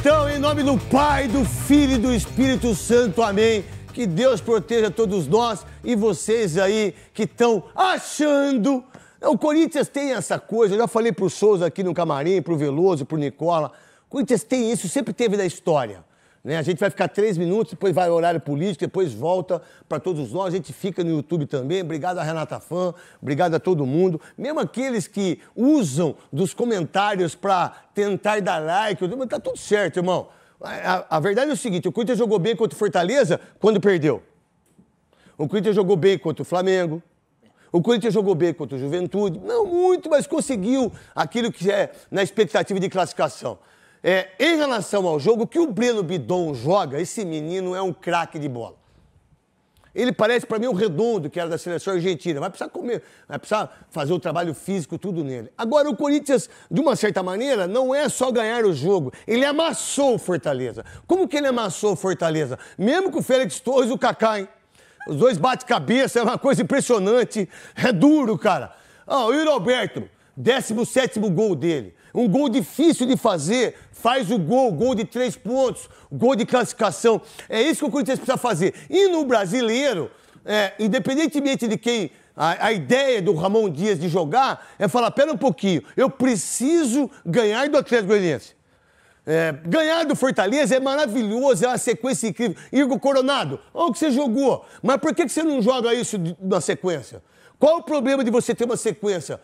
então, em nome do Pai, do Filho e do Espírito Santo, amém. Que Deus proteja todos nós e vocês aí que estão achando. O Corinthians tem essa coisa, eu já falei pro Souza aqui no camarim, pro Veloso, pro Nicola. O Corinthians tem isso, sempre teve da história. Né? A gente vai ficar três minutos, depois vai horário político, depois volta para todos nós. A gente fica no YouTube também. Obrigado a Renata Fã, obrigado a todo mundo. Mesmo aqueles que usam dos comentários para tentar dar like, tá tudo certo, irmão. A, a, a verdade é o seguinte: o Corinthians jogou bem contra o Fortaleza quando perdeu. O Corinthians jogou bem contra o Flamengo. O Corinthians jogou bem contra o Juventude, não muito, mas conseguiu aquilo que é na expectativa de classificação. É, em relação ao jogo, que o Breno Bidon joga, esse menino é um craque de bola. Ele parece para mim o redondo que era da seleção argentina. Vai precisar comer, vai precisar fazer o trabalho físico, tudo nele. Agora, o Corinthians, de uma certa maneira, não é só ganhar o jogo. Ele amassou o Fortaleza. Como que ele amassou o Fortaleza? Mesmo com o Félix Torres e o Kaká, hein? Os dois bate-cabeça, é uma coisa impressionante. É duro, cara. Ah, o Yuri Alberto, 17 gol dele. Um gol difícil de fazer, faz o gol, gol de três pontos, gol de classificação. É isso que o Corinthians precisa fazer. E no brasileiro, é, independentemente de quem. A, a, ideia do Ramon Dias de jogar é falar: pera um pouquinho, eu preciso ganhar do Atlético Goianiense. É, ganhar do Fortaleza é maravilhoso, é uma sequência incrível. Igor Coronado, olha o que você jogou. Mas por que, que você não joga isso na sequência? Qual o problema de você ter uma sequência?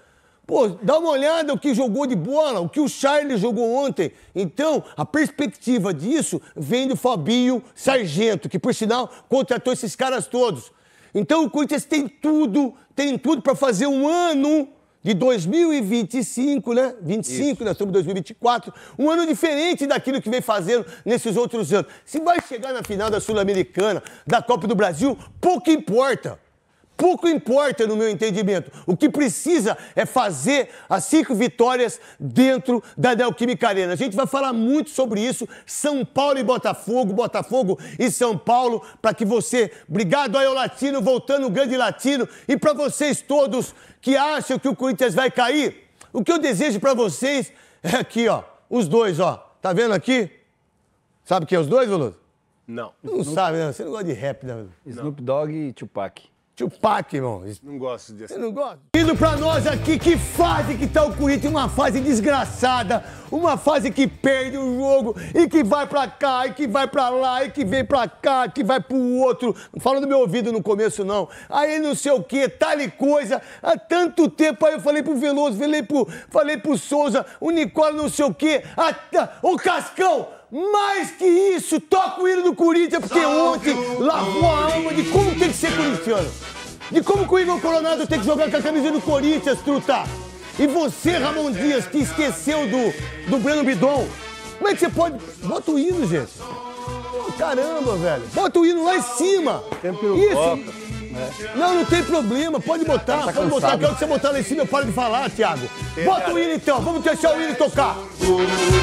Pô, dá uma olhada o que jogou de bola, o que o Charles jogou ontem. Então, a perspectiva disso vem do Fabinho Sargento, que por sinal contratou esses caras todos. Então, o Corinthians tem tudo, tem tudo para fazer um ano de 2025, né? 25, Isso. nós estamos em 2024. Um ano diferente daquilo que vem fazendo nesses outros anos. Se vai chegar na final da Sul-Americana, da Copa do Brasil, pouco importa. Pouco importa no meu entendimento. O que precisa é fazer as cinco vitórias dentro da Neoquímica Arena. A gente vai falar muito sobre isso. São Paulo e Botafogo, Botafogo e São Paulo, para que você. Obrigado aí ao Latino, voltando o grande Latino. E para vocês todos que acham que o Corinthians vai cair, o que eu desejo para vocês é aqui, ó. Os dois, ó. Tá vendo aqui? Sabe quem é os dois, Veloso? Não. Não Snoop... sabe, né? Você não gosta de rap, né? Snoop Dogg e Tupac. Tupac, irmão. Não gosto disso. Você não gosta? Vindo pra nós aqui, que fase que tá o Corinthians, uma fase desgraçada, uma fase que perde o jogo e que vai pra cá, e que vai pra lá, e que vem pra cá, e que vai pro outro. Não fala no meu ouvido no começo, não. Aí não sei o que, tal e coisa. Há tanto tempo aí eu falei pro Veloso, falei pro, falei pro Souza, o Nicola não sei o que, o Cascão, mais que isso, toca o hino do Corinthians, porque ontem lavou a alma de como tem que ser corintiano. De como o Igor Coronado tem que jogar com a camisa do Corinthians, truta. E você, Ramon Dias, que esqueceu do, do Breno Bidon, como é que você pode. Bota o hino, gente. Caramba, velho. Bota o hino lá em cima. Isso. É. Não, não tem problema, pode tá botar, tá pode botar. Quero é que você botar lá em cima, eu paro de falar, Thiago. Bota o Willi então, vamos deixar o Willi tocar.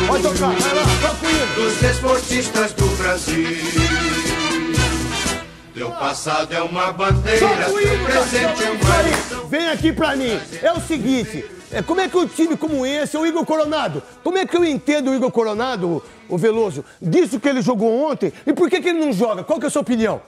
Pode tocar, vai lá, toca o Dos esportistas do Brasil. Teu passado é uma bandeira, teu presente é uma... Vem aqui pra mim. É o seguinte, é, como é que um time como esse, o Igor Coronado, como é que eu entendo o Igor Coronado, o Veloso, disso que ele jogou ontem, e por que, que ele não joga? Qual que é a sua opinião?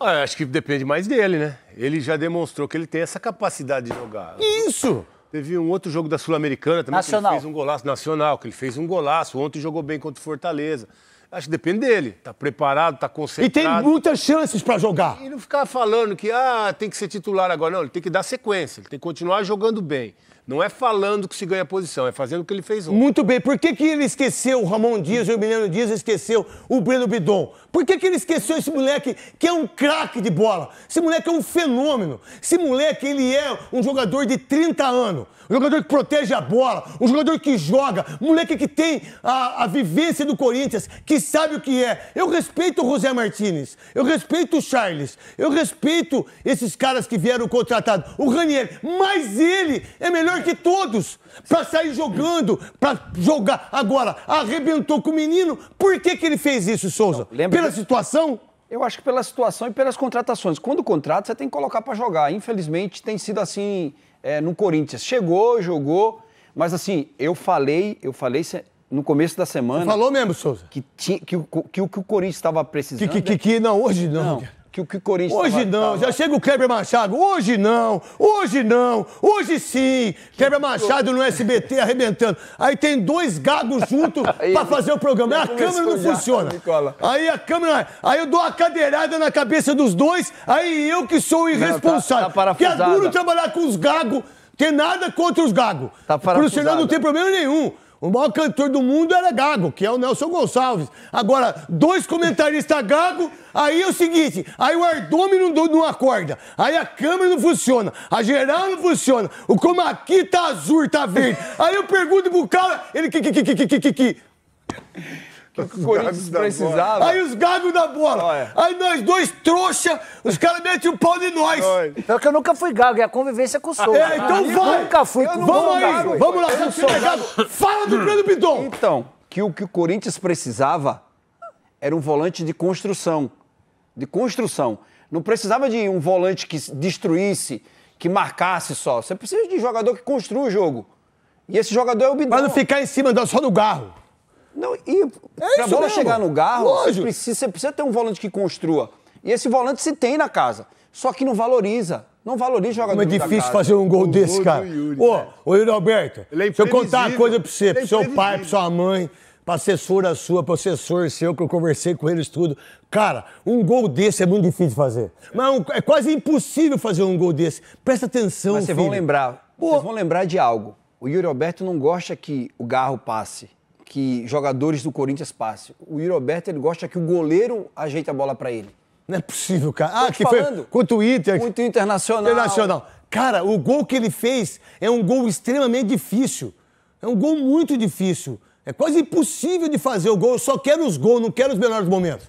Ah, acho que depende mais dele, né? Ele já demonstrou que ele tem essa capacidade de jogar. Isso! Teve um outro jogo da Sul-Americana também nacional. que ele fez um golaço nacional, que ele fez um golaço. Ontem jogou bem contra o Fortaleza. Acho que depende dele. Tá preparado, tá concentrado. E tem muitas chances para jogar. E não ficar falando que ah, tem que ser titular agora. Não, ele tem que dar sequência, ele tem que continuar jogando bem. Não é falando que se ganha posição, é fazendo o que ele fez ontem. Muito bem. Por que, que ele esqueceu o Ramon Dias, o Emiliano Dias, esqueceu o Breno Bidon? Por que, que ele esqueceu esse moleque que é um craque de bola? Esse moleque é um fenômeno. Esse moleque, ele é um jogador de 30 anos. Um jogador que protege a bola, um jogador que joga, um moleque que tem a, a vivência do Corinthians, que sabe o que é. Eu respeito o José Martinez, eu respeito o Charles, eu respeito esses caras que vieram contratados. O Ranieri, mas ele é melhor melhor que todos para sair jogando, para jogar. Agora, arrebentou com o menino. Por que, que ele fez isso, Souza? Não, Pela que... situação? Eu acho que pela situação e pelas contratações. Quando contrata, você tem que colocar para jogar. Infelizmente, tem sido assim é, no Corinthians. Chegou, jogou, mas assim, eu falei, eu falei no começo da semana. falou mesmo, Souza? Que, tinha, que, que, que, o, que o Corinthians estava precisando. Que, que, que, né? não, hoje não. não que o que Corinthians. Hoje não, tava... já chega o Kleber Machado. Hoje não, hoje não, hoje sim. Kleber Machado no SBT arrebentando. Aí tem dois gagos juntos para fazer o programa. Aí a câmera não funciona. Aí a câmera. Aí eu dou uma cadeirada na cabeça dos dois, aí eu que sou irresponsável. Não, tá, tá que é duro trabalhar com os gagos. Tem nada contra os gagos. Tá Pro Senado não tem problema nenhum. O maior cantor do mundo era gago, que é o Nelson Gonçalves. Agora, dois comentaristas gago, aí é o seguinte, aí o Ardomi não, não acorda, aí a câmera não funciona, a geral não funciona, o como aqui tá azul, tá verde. Aí eu pergunto pro cara, ele que, que, que, que, que, que que o Corinthians precisava. Aí os gagos da bola. Olha. Aí nós dois trouxa, os caras metem o pau de nós. Pior que eu nunca fui gago, é a convivência com o Souza. É, então ah, vai. Nunca fui. Eu vamos aí, gago, vamos lá, se é gago. Fala do Bruno Piton. Então, que o que o Corinthians precisava era um volante de construção. De construção. Não precisava de um volante que destruísse, que marcasse só. Você precisa de jogador que construa o jogo. E esse jogador é o Bidon. Pra não ficar em cima, só no garro. Não, e é pra a bola mesmo. chegar no garro, você precisa, você precisa ter um volante que construa. E esse volante se tem na casa. Só que não valoriza. Não valoriza jogador. Como é difícil fazer um gol o desse, gol cara. Yuri, ô, cara. Né? Yuri Alberto, é deixa eu contar uma coisa pra você, é pro seu pai, pra sua mãe, pra assessora sua, pro assessor seu, que eu conversei com eles tudo. Cara, um gol desse é muito difícil de fazer. Mas é, é quase impossível fazer um gol desse. Presta atenção, Mas vocês vão lembrar. Vocês vão lembrar de algo. O Yuri Alberto não gosta que o Garro passe que jogadores do Corinthians passem. O Yuri Alberto, ele gosta que o goleiro ajeite a bola para ele. Não é possível, cara. Ah, que falando. foi com o Twitter. Muito internacional. Internacional. Cara, o gol que ele fez é um gol extremamente difícil. É um gol muito difícil. É quase impossível de fazer o gol. Eu só quero os gols, não quero os melhores momentos.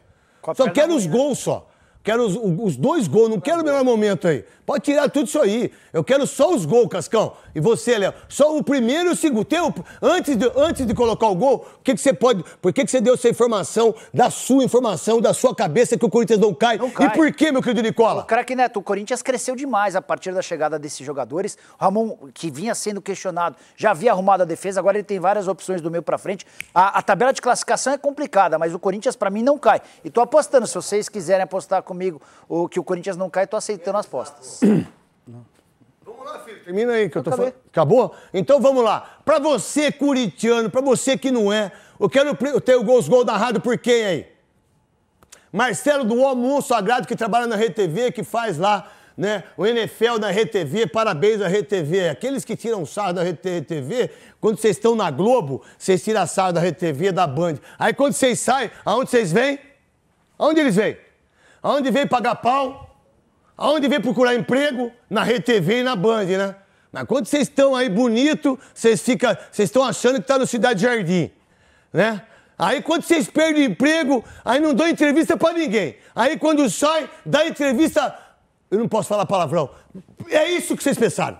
só quero os gols só. Quero os, os dois gols, não quero o melhor momento aí. Pode tirar tudo isso aí. Eu quero só os gols, Cascão. E você, Léo, só o primeiro e o segundo. tempo. antes, de, antes de colocar o gol, o que, que você pode. Por que, que você deu essa informação, da sua informação, da sua cabeça, que o Corinthians não cai? Não cai. E por que, meu querido Nicola? Craque Neto, o Corinthians cresceu demais a partir da chegada desses jogadores. O Ramon, que vinha sendo questionado, já havia arrumado a defesa, agora ele tem várias opções do meio para frente. A, a tabela de classificação é complicada, mas o Corinthians, para mim, não cai. E tô apostando, se vocês quiserem apostar comigo o que o Corinthians não cai, tô aceitando as apostas. Vamos lá, filho. Termina aí que eu, eu tô falando. Acabou? Então vamos lá. Pra você, curitiano, pra você que não é, eu quero ter o gols rádio por quem aí? Marcelo do Homem Sagrado, que trabalha na RedeTV, que faz lá né? O NFL da RTV, parabéns à RTV. Aqueles que tiram sarro da RTV, quando vocês estão na Globo, vocês tiram sarro da RTV, da Band. Aí quando vocês saem, aonde vocês vêm? Aonde eles vêm? Aonde vem pagar pau? Aonde vem procurar emprego? Na RTV e na Band, né? Mas quando vocês estão aí bonito, vocês ficam, vocês estão achando que está no Cidade Jardim, né? Aí quando vocês perdem emprego, aí não dão entrevista para ninguém. Aí quando sai, dá entrevista, eu não posso falar palavrão. É isso que vocês pensaram.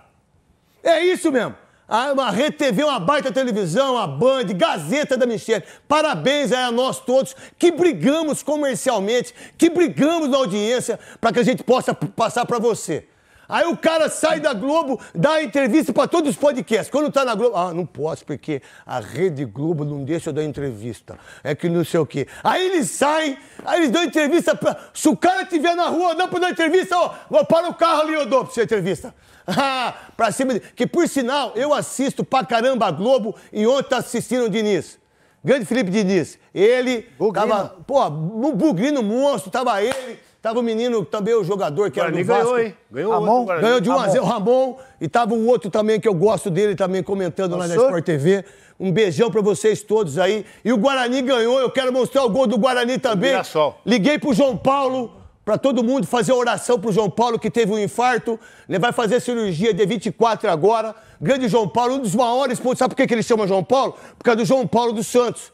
É isso mesmo. Ah, a Rede TV, uma baita televisão, a Band, Gazeta da Michelle. Parabéns a nós todos que brigamos comercialmente, que brigamos na audiência para que a gente possa passar para você. Aí o cara sai da Globo, dá entrevista para todos os podcasts. Quando tá na Globo, ah, não posso porque a Rede Globo não deixa eu dar entrevista. É que não sei o quê. Aí eles saem, aí eles dão entrevista pra... Se o cara estiver na rua, não para dar entrevista, ó, para o carro ali, eu dou para você entrevista. pra cima de... Que, por sinal, eu assisto pra caramba a Globo e ontem tá assistindo o Diniz. Grande Felipe Diniz. Ele Bugrino. tava... Pô, no Bugrino Monstro, tava ele... Tava o menino, também o jogador que Guarani era do ganhou, Vasco. Hein? Ganhou, Ramon, outro, Guarani. ganhou de 1 a 0 Ramon. E tava um outro também que eu gosto dele também comentando lá na Sport TV. Um beijão para vocês todos aí. E o Guarani ganhou. Eu quero mostrar o gol do Guarani também. Liguei pro João Paulo para todo mundo fazer oração para o João Paulo que teve um infarto, ele vai fazer cirurgia de 24 agora. Grande João Paulo, um dos maiores pontos. Sabe por que ele chama João Paulo? Por causa do João Paulo dos Santos.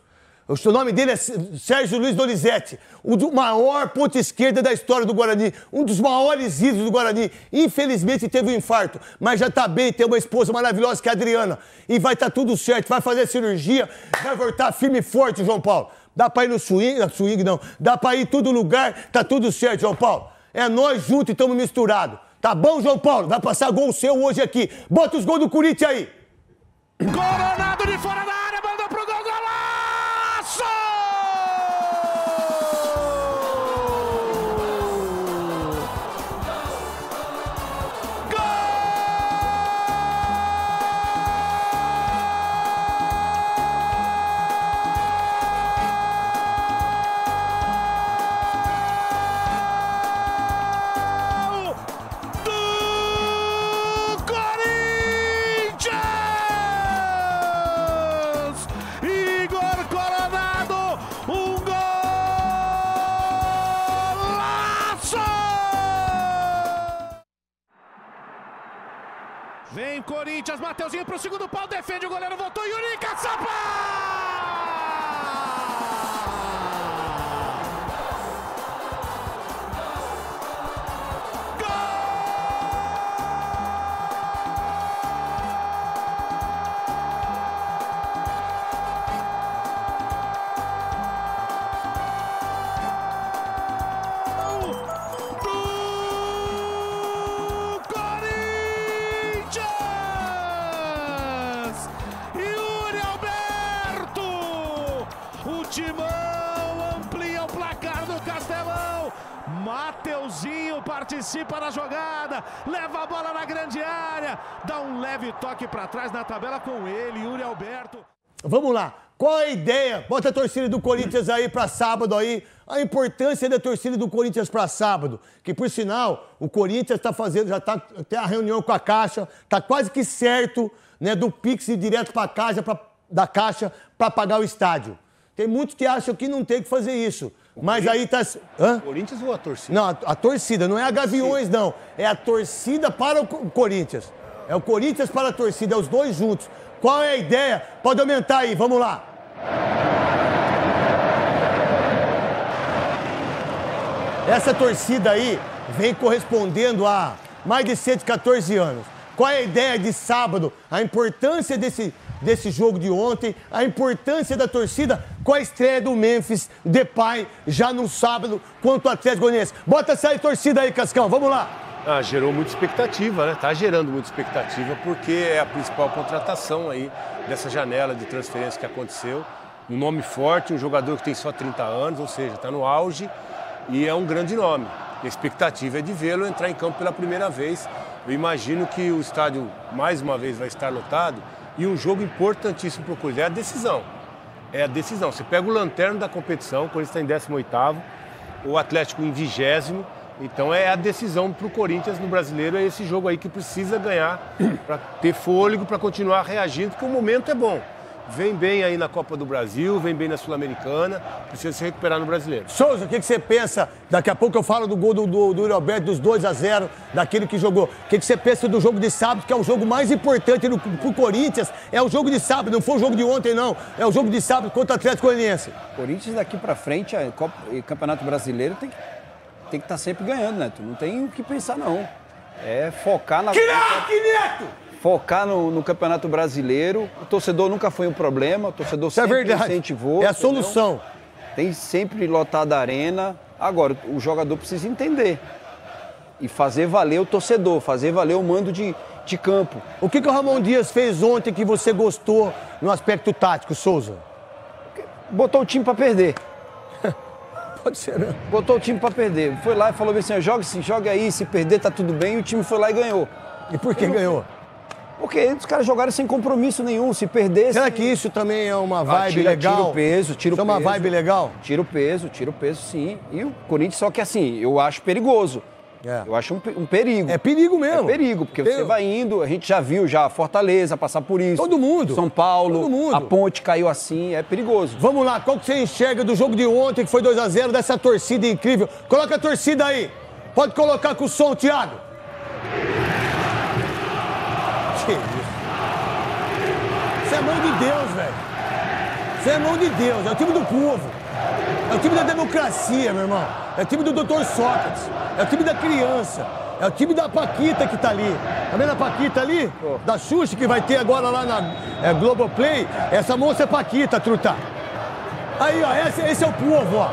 O nome dele é Sérgio Luiz Donizete, o do maior ponto esquerda da história do Guarani, um dos maiores ídolos do Guarani. Infelizmente teve um infarto, mas já está bem, tem uma esposa maravilhosa que é a Adriana. E vai estar tá tudo certo, vai fazer cirurgia, vai voltar firme e forte, João Paulo. Dá para ir no swing, na swing não. Dá para ir todo lugar, tá tudo certo, João Paulo. É nós juntos e estamos misturados. Tá bom, João Paulo? Vai passar gol seu hoje aqui. Bota os gols do Corinthians aí. Coronado de fora da Corinthians. Mateuzinho pro segundo pau, defende o goleiro, voltou Yuri Caçapa! participa na jogada, leva a bola na grande área, dá um leve toque para trás na tabela com ele, Yuri Alberto. Vamos lá. Qual a ideia? Bota a torcida do Corinthians aí para sábado aí. A importância da torcida do Corinthians para sábado, que por sinal, o Corinthians está fazendo, já está até a reunião com a Caixa, está quase que certo, né, do Pix ir direto para a Caixa, pra, da Caixa para pagar o estádio. Tem muitos que acham que não tem que fazer isso. Mas aí tá. Hã? Corinthians ou a torcida? Não, a, a torcida, não é a, Gaviões, não. É a torcida para o Corinthians. É o Corinthians para a torcida, é os dois juntos. Qual é a ideia? Pode aumentar aí, vamos lá. Essa torcida aí vem correspondendo a mais de 114 anos. Qual é a ideia de sábado? A importância desse desse jogo de ontem, a importância da torcida com a estreia do Memphis Depay já no sábado contra o Atlético Goianiense. Bota essa aí, torcida aí, Cascão, vamos lá. Ah, gerou muita expectativa, né? Tá gerando muita expectativa porque é a principal contratação aí dessa janela de transferência que aconteceu. Um nome forte, um jogador que tem só 30 anos, ou seja, está no auge e é um grande nome. A expectativa é de vê-lo entrar em campo pela primeira vez. Eu imagino que o estádio mais uma vez vai estar lotado e um jogo importantíssimo para o Corinthians é a decisão. É a decisão. Você pega o lanterno da competição, o Corinthians está em 18º, o Atlético em 20 então é a decisão para o Corinthians no brasileiro, é esse jogo aí que precisa ganhar para ter fôlego, para continuar reagindo, porque o momento é bom vem bem aí na Copa do Brasil, vem bem na Sul-Americana, precisa se recuperar no brasileiro. Souza, o que, que, você pensa? Daqui a pouco eu falo do gol do, do, do Roberto, dos 2 a 0 daquele que jogou. O que, que, você pensa do jogo de sábado, que é o jogo mais importante no, pro Corinthians? É o jogo de sábado, não foi o jogo de ontem, não. É o jogo de sábado contra o Atlético Goianiense. Corinthians daqui para frente, a é, Copa, o Campeonato Brasileiro tem que estar tem que tá sempre ganhando, Neto. Né, não tem o que pensar, não. É focar na. Que, não, que Neto! focar no, no, Campeonato Brasileiro. O torcedor nunca foi um problema, o torcedor Isso é sempre é verdade. incentivou. É a entendeu? solução. Tem sempre lotado a arena. Agora, o jogador precisa entender e fazer valer o torcedor, fazer valer o mando de, de campo. O que, que o Ramon Dias fez ontem que você gostou no aspecto tático, Souza? Botou o time para perder. Pode ser, né? Botou o time para perder. Foi lá e falou assim: joga, joga aí, se perder tá tudo bem. E o time foi lá e ganhou. E por que ganhou? Porque os caras jogaram sem compromisso nenhum, se perdessem. Será que isso também é uma ah, vibe ah, tira, legal? Tira o peso, tira o peso. é uma vibe legal? Tira o peso, tira o peso, sim. E o Corinthians, só que assim, eu acho perigoso. É. Eu acho um, um, perigo. É perigo mesmo. É perigo, porque você vai indo, a gente já viu já a Fortaleza passar por isso. Todo mundo. São Paulo. Todo mundo. A ponte caiu assim, é perigoso. Vamos lá, qual que você enxerga do jogo de ontem, que foi 2 a 0 dessa torcida incrível? Coloca a torcida aí. Pode colocar com o som, Thiago. Que isso? Você é mão de Deus, velho. Você é mão de Deus. É o time do povo. É o time da democracia, meu irmão. É o time do Dr. Sócrates. É o time da criança. É o time da Paquita que tá ali. Tá vendo a Paquita ali? Da Xuxa que vai ter agora lá na é, Globoplay. Essa moça é Paquita, truta. Aí, ó, esse, esse é o povo, ó.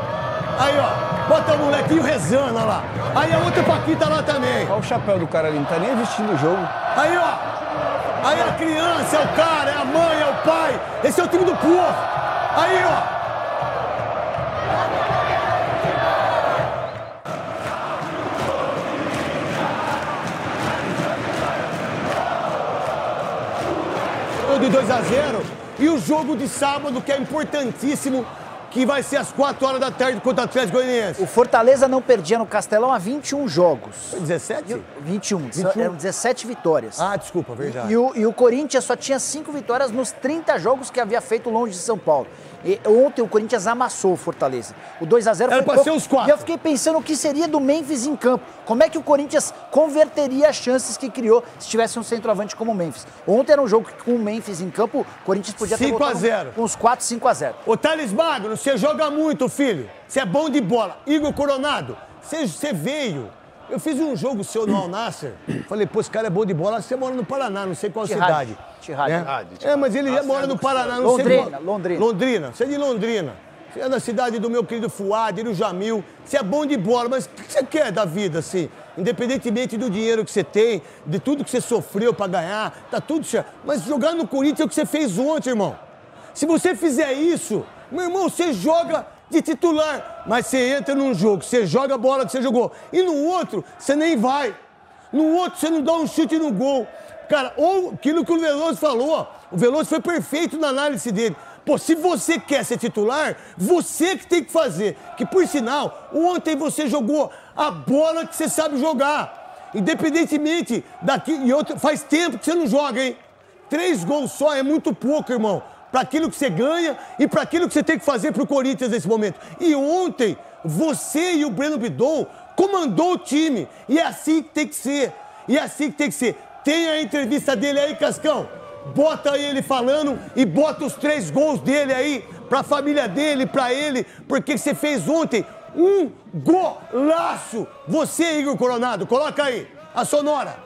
Aí, ó, bota o molequinho rezando, ó lá. Aí a outra Paquita lá também. Olha o chapéu do cara ali, não tá nem vestindo o jogo. Aí, ó, Aí a criança, é o cara, é a mãe, é o pai. Esse é o time do povo. Aí, ó. De 2 a 0 e o jogo de sábado que é importantíssimo que vai ser às 4 horas da tarde contra o Atlético Goianiense. O Fortaleza não perdia no Castelão há 21 jogos. Foi 17? 21, 21. Eram 17 vitórias. Ah, desculpa, verdade. E, e, o, e o Corinthians só tinha 5 vitórias nos 30 jogos que havia feito longe de São Paulo. E ontem o Corinthians amassou o Fortaleza. O 2 a 0 Era foi pra ser os quatro. E eu fiquei pensando o que seria do Memphis em campo. Como é que o Corinthians converteria as chances que criou se tivesse um centroavante como o Memphis? Ontem era um jogo que com o Memphis em campo, o Corinthians podia ter 5 a 0. com uns 4, 5 a 0. Ô Thales Magno, você joga muito, filho. Você é bom de bola. Igor Coronado, você veio eu fiz um jogo seu no Alnasser. Falei, pô, esse cara é bom de bola. Você mora no Paraná, não sei qual cidade. Tirade, né? Tirade, Tirade. É, mas ele Nossa, mora no é Paraná, não Londrina, sei qual. Londrina. Londrina. Você é de Londrina. Você é da cidade do meu querido Fuad, do Jamil. Você é bom de bola, mas o que você quer da vida, assim? Independentemente do dinheiro que você tem, de tudo que você sofreu para ganhar, tá tudo certo. Mas jogar no Corinthians é o que você fez ontem, irmão. Se você fizer isso, meu irmão, você joga de titular, mas você entra num jogo, você joga a bola que você jogou. E no outro, você nem vai. No outro, você não dá um chute no gol. Cara, ou aquilo que o Veloso falou, o Veloso foi perfeito na análise dele. Pô, se você quer ser titular, você que tem que fazer. Que por sinal, ontem você jogou a bola que você sabe jogar. Independentemente daqui. E outro, faz tempo que você não joga, hein? Três gols só é muito pouco, irmão para aquilo que você ganha e para aquilo que você tem que fazer para o Corinthians nesse momento. E ontem, você e o Breno Bidon comandou o time. E é assim que tem que ser. E é assim que tem que ser. Tem a entrevista dele aí, Cascão. Bota ele falando e bota os três gols dele aí para a família dele, para ele, porque você fez ontem um golaço. Você, Igor Coronado, coloca aí a sonora.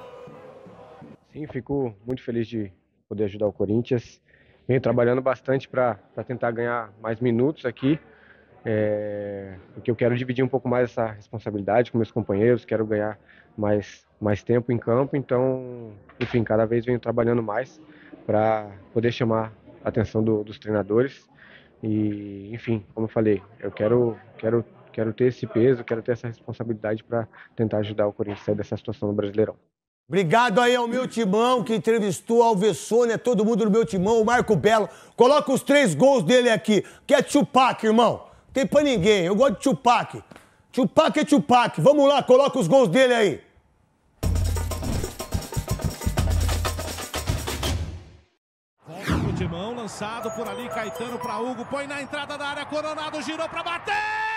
Sim, fico muito feliz de poder ajudar o Corinthians venho trabalhando bastante para tentar ganhar mais minutos aqui, é, porque eu quero dividir um pouco mais essa responsabilidade com meus companheiros, quero ganhar mais, mais tempo em campo, então, enfim, cada vez venho trabalhando mais para poder chamar a atenção do, dos treinadores e, enfim, como eu falei, eu quero, quero, quero ter esse peso, quero ter essa responsabilidade para tentar ajudar o Corinthians a sair dessa situação no Brasileirão. Obrigado aí ao meu timão que entrevistou ao Vessone, é todo mundo no meu timão, o Marco Belo. Coloca os três gols dele aqui, que é Tchupac, irmão. Não tem pra ninguém, eu gosto de Tchupac. Tchupac é Tchupac. Vamos lá, coloca os gols dele aí. Volta timão, lançado por ali, Caetano pra Hugo, põe na entrada da área, Coronado girou pra bater!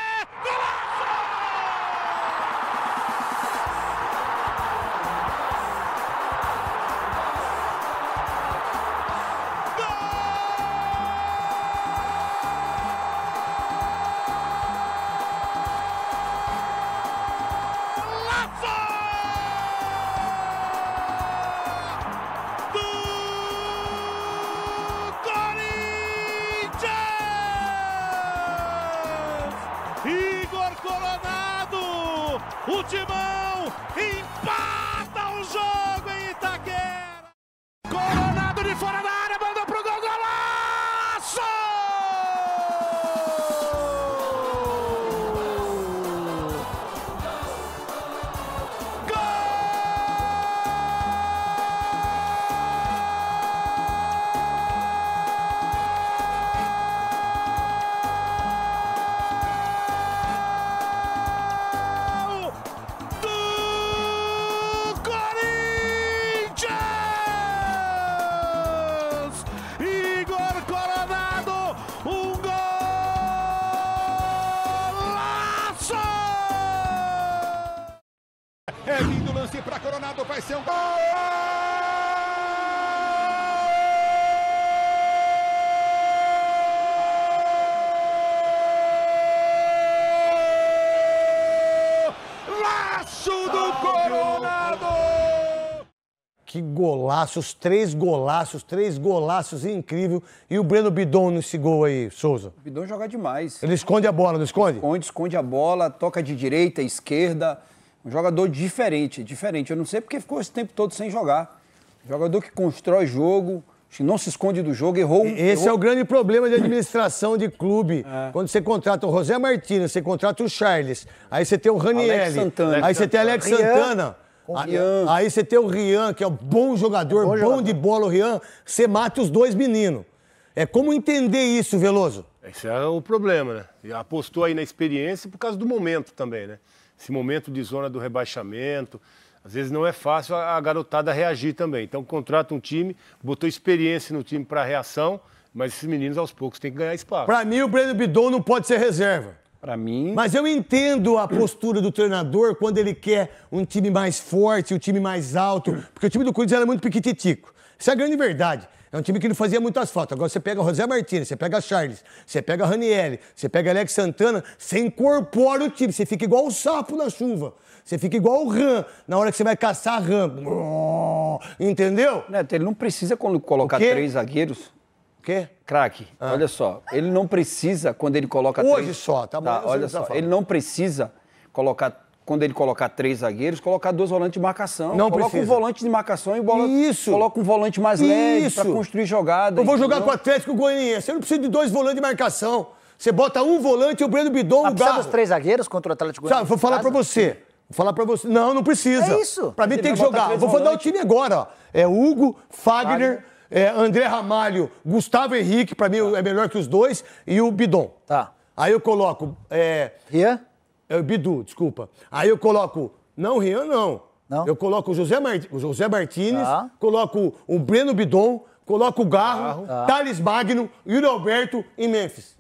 É lindo lance para Coronado, vai ser um gol! Laço do Coronado! Que golaços, três golaços, três golaços incrível. E o Breno Bidon nesse gol aí, Souza? O Bidon joga demais. Ele esconde a bola, não esconde? Esconde, esconde a bola, toca de direita, esquerda. Um jogador diferente, diferente. Eu não sei porque ficou esse tempo todo sem jogar. Um jogador que constrói jogo, não se esconde do jogo, errou. Esse errou. é o grande problema de administração de clube. É. Quando você contrata o José Martins, você contrata o Charles, aí você tem o Raniel, aí Santana. você tem o Alex Santana. Rian. Aí você tem o Rian, que é um bom jogador, é bom, bom de bola o Rian. Você mata os dois meninos. É como entender isso, Veloso? Esse é o problema, né? apostou aí na experiência por causa do momento também, né? esse momento de zona do rebaixamento. Às vezes não é fácil a garotada reagir também. Então contrata um time, botou experiência no time para reação, mas esses meninos aos poucos têm que ganhar espaço. Para mim, o Breno Bidon não pode ser reserva. Para mim. Mas eu entendo a postura do treinador quando ele quer um time mais forte, um time mais alto, porque o time do Corinthians era muito piquititico. Isso é a grande verdade. É um time que não fazia muitas faltas. Agora você pega José Martins, você pega Charles, você pega Ranieri, você pega Alex Santana, você incorpora o time, você fica igual o sapo na chuva. Você fica igual o ram na hora que você vai caçar a rã. Entendeu? Neto, ele não precisa quando colocar três zagueiros. O quê? Craque, ah. olha só. Ele não precisa, quando ele coloca Hoje três... Hoje só, tá bom? Tá, olha tá só, tá ele não precisa colocar quando ele colocar três zagueiros, colocar dois volantes de marcação. Não coloca precisa. um volante de marcação e bola, Isso. coloca um volante mais leve para construir jogada. Eu vou jogar com o Atlético Goianiense. Eu não preciso de dois volantes de marcação. Você bota um volante e o Breno Bidon, Mas o Galo. dos três zagueiros contra o Atlético Goianiense? Vou falar para você. Vou falar pra você. Não, não precisa. É isso. Pra mim tem que jogar. Vou mandar o time agora, ó. É Hugo, Fagner, Fagner. É André Ramalho, Gustavo Henrique, pra mim tá. é melhor que os dois, e o Bidon. Tá. Aí eu coloco. É, é, Bidu, desculpa. Aí eu coloco. Não, Rian, não. não. Eu coloco o José, Mart... o José Martínez, tá. coloco o Breno Bidon, coloco o Garro, tá. Thales Magno, Yuri Alberto e Memphis.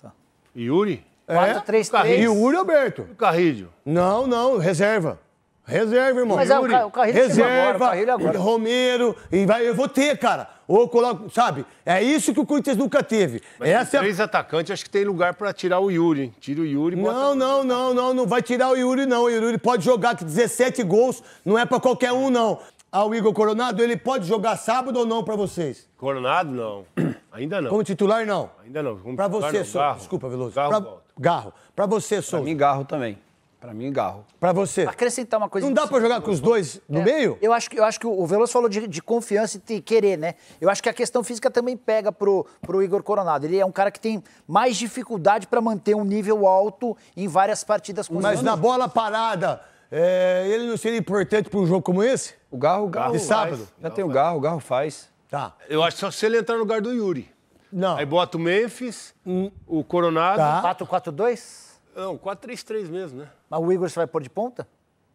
Tá. Yuri? É. 4, 3, 3. Yuri Alberto. O Carrilho. Não, não, reserva. Reserva, irmão. Mas Yuri. é, o, Ca o Carrilho reserva, agora, o Carrilho agora. Romero, e vai, eu vou ter, cara ou coloca, sabe? É isso que o Corinthians nunca teve. Mas Essa é três é... atacantes, acho que tem lugar para tirar o Yuri. Hein? Tira o Yuri. Bota... Não, não, não, não, não vai tirar o Yuri não. O Yuri pode jogar que 17 gols, não é para qualquer um não. Ao ah, Igor Coronado, ele pode jogar sábado ou não para vocês? Coronado não. Ainda não. Como titular não. Ainda não. Para você, Souza. Desculpa, Veloso. Garro. Pra... Garro. Para você, Souza. Pra mim, Garro também. Pra mim, Garro. Pra você. Acrescentar uma coisa. Não dá pra jogar com os dois no é. meio? Eu acho, que, eu acho que o Veloso falou de, de confiança e querer, né? Eu acho que a questão física também pega pro, pro Igor Coronado. Ele é um cara que tem mais dificuldade para manter um nível alto em várias partidas com Mas na bola parada, é, ele não seria importante pra um jogo como esse? O Garro, o Garro. De sábado. Faz. Já tem o Garro, o Garro faz. Tá. Eu acho só se ele entrar no lugar do Yuri. Não. Aí bota o Memphis, hum. o Coronado. Tá. 4-4-2? Não, 4-3-3 mesmo, né? Mas o Igor você vai pôr de ponta?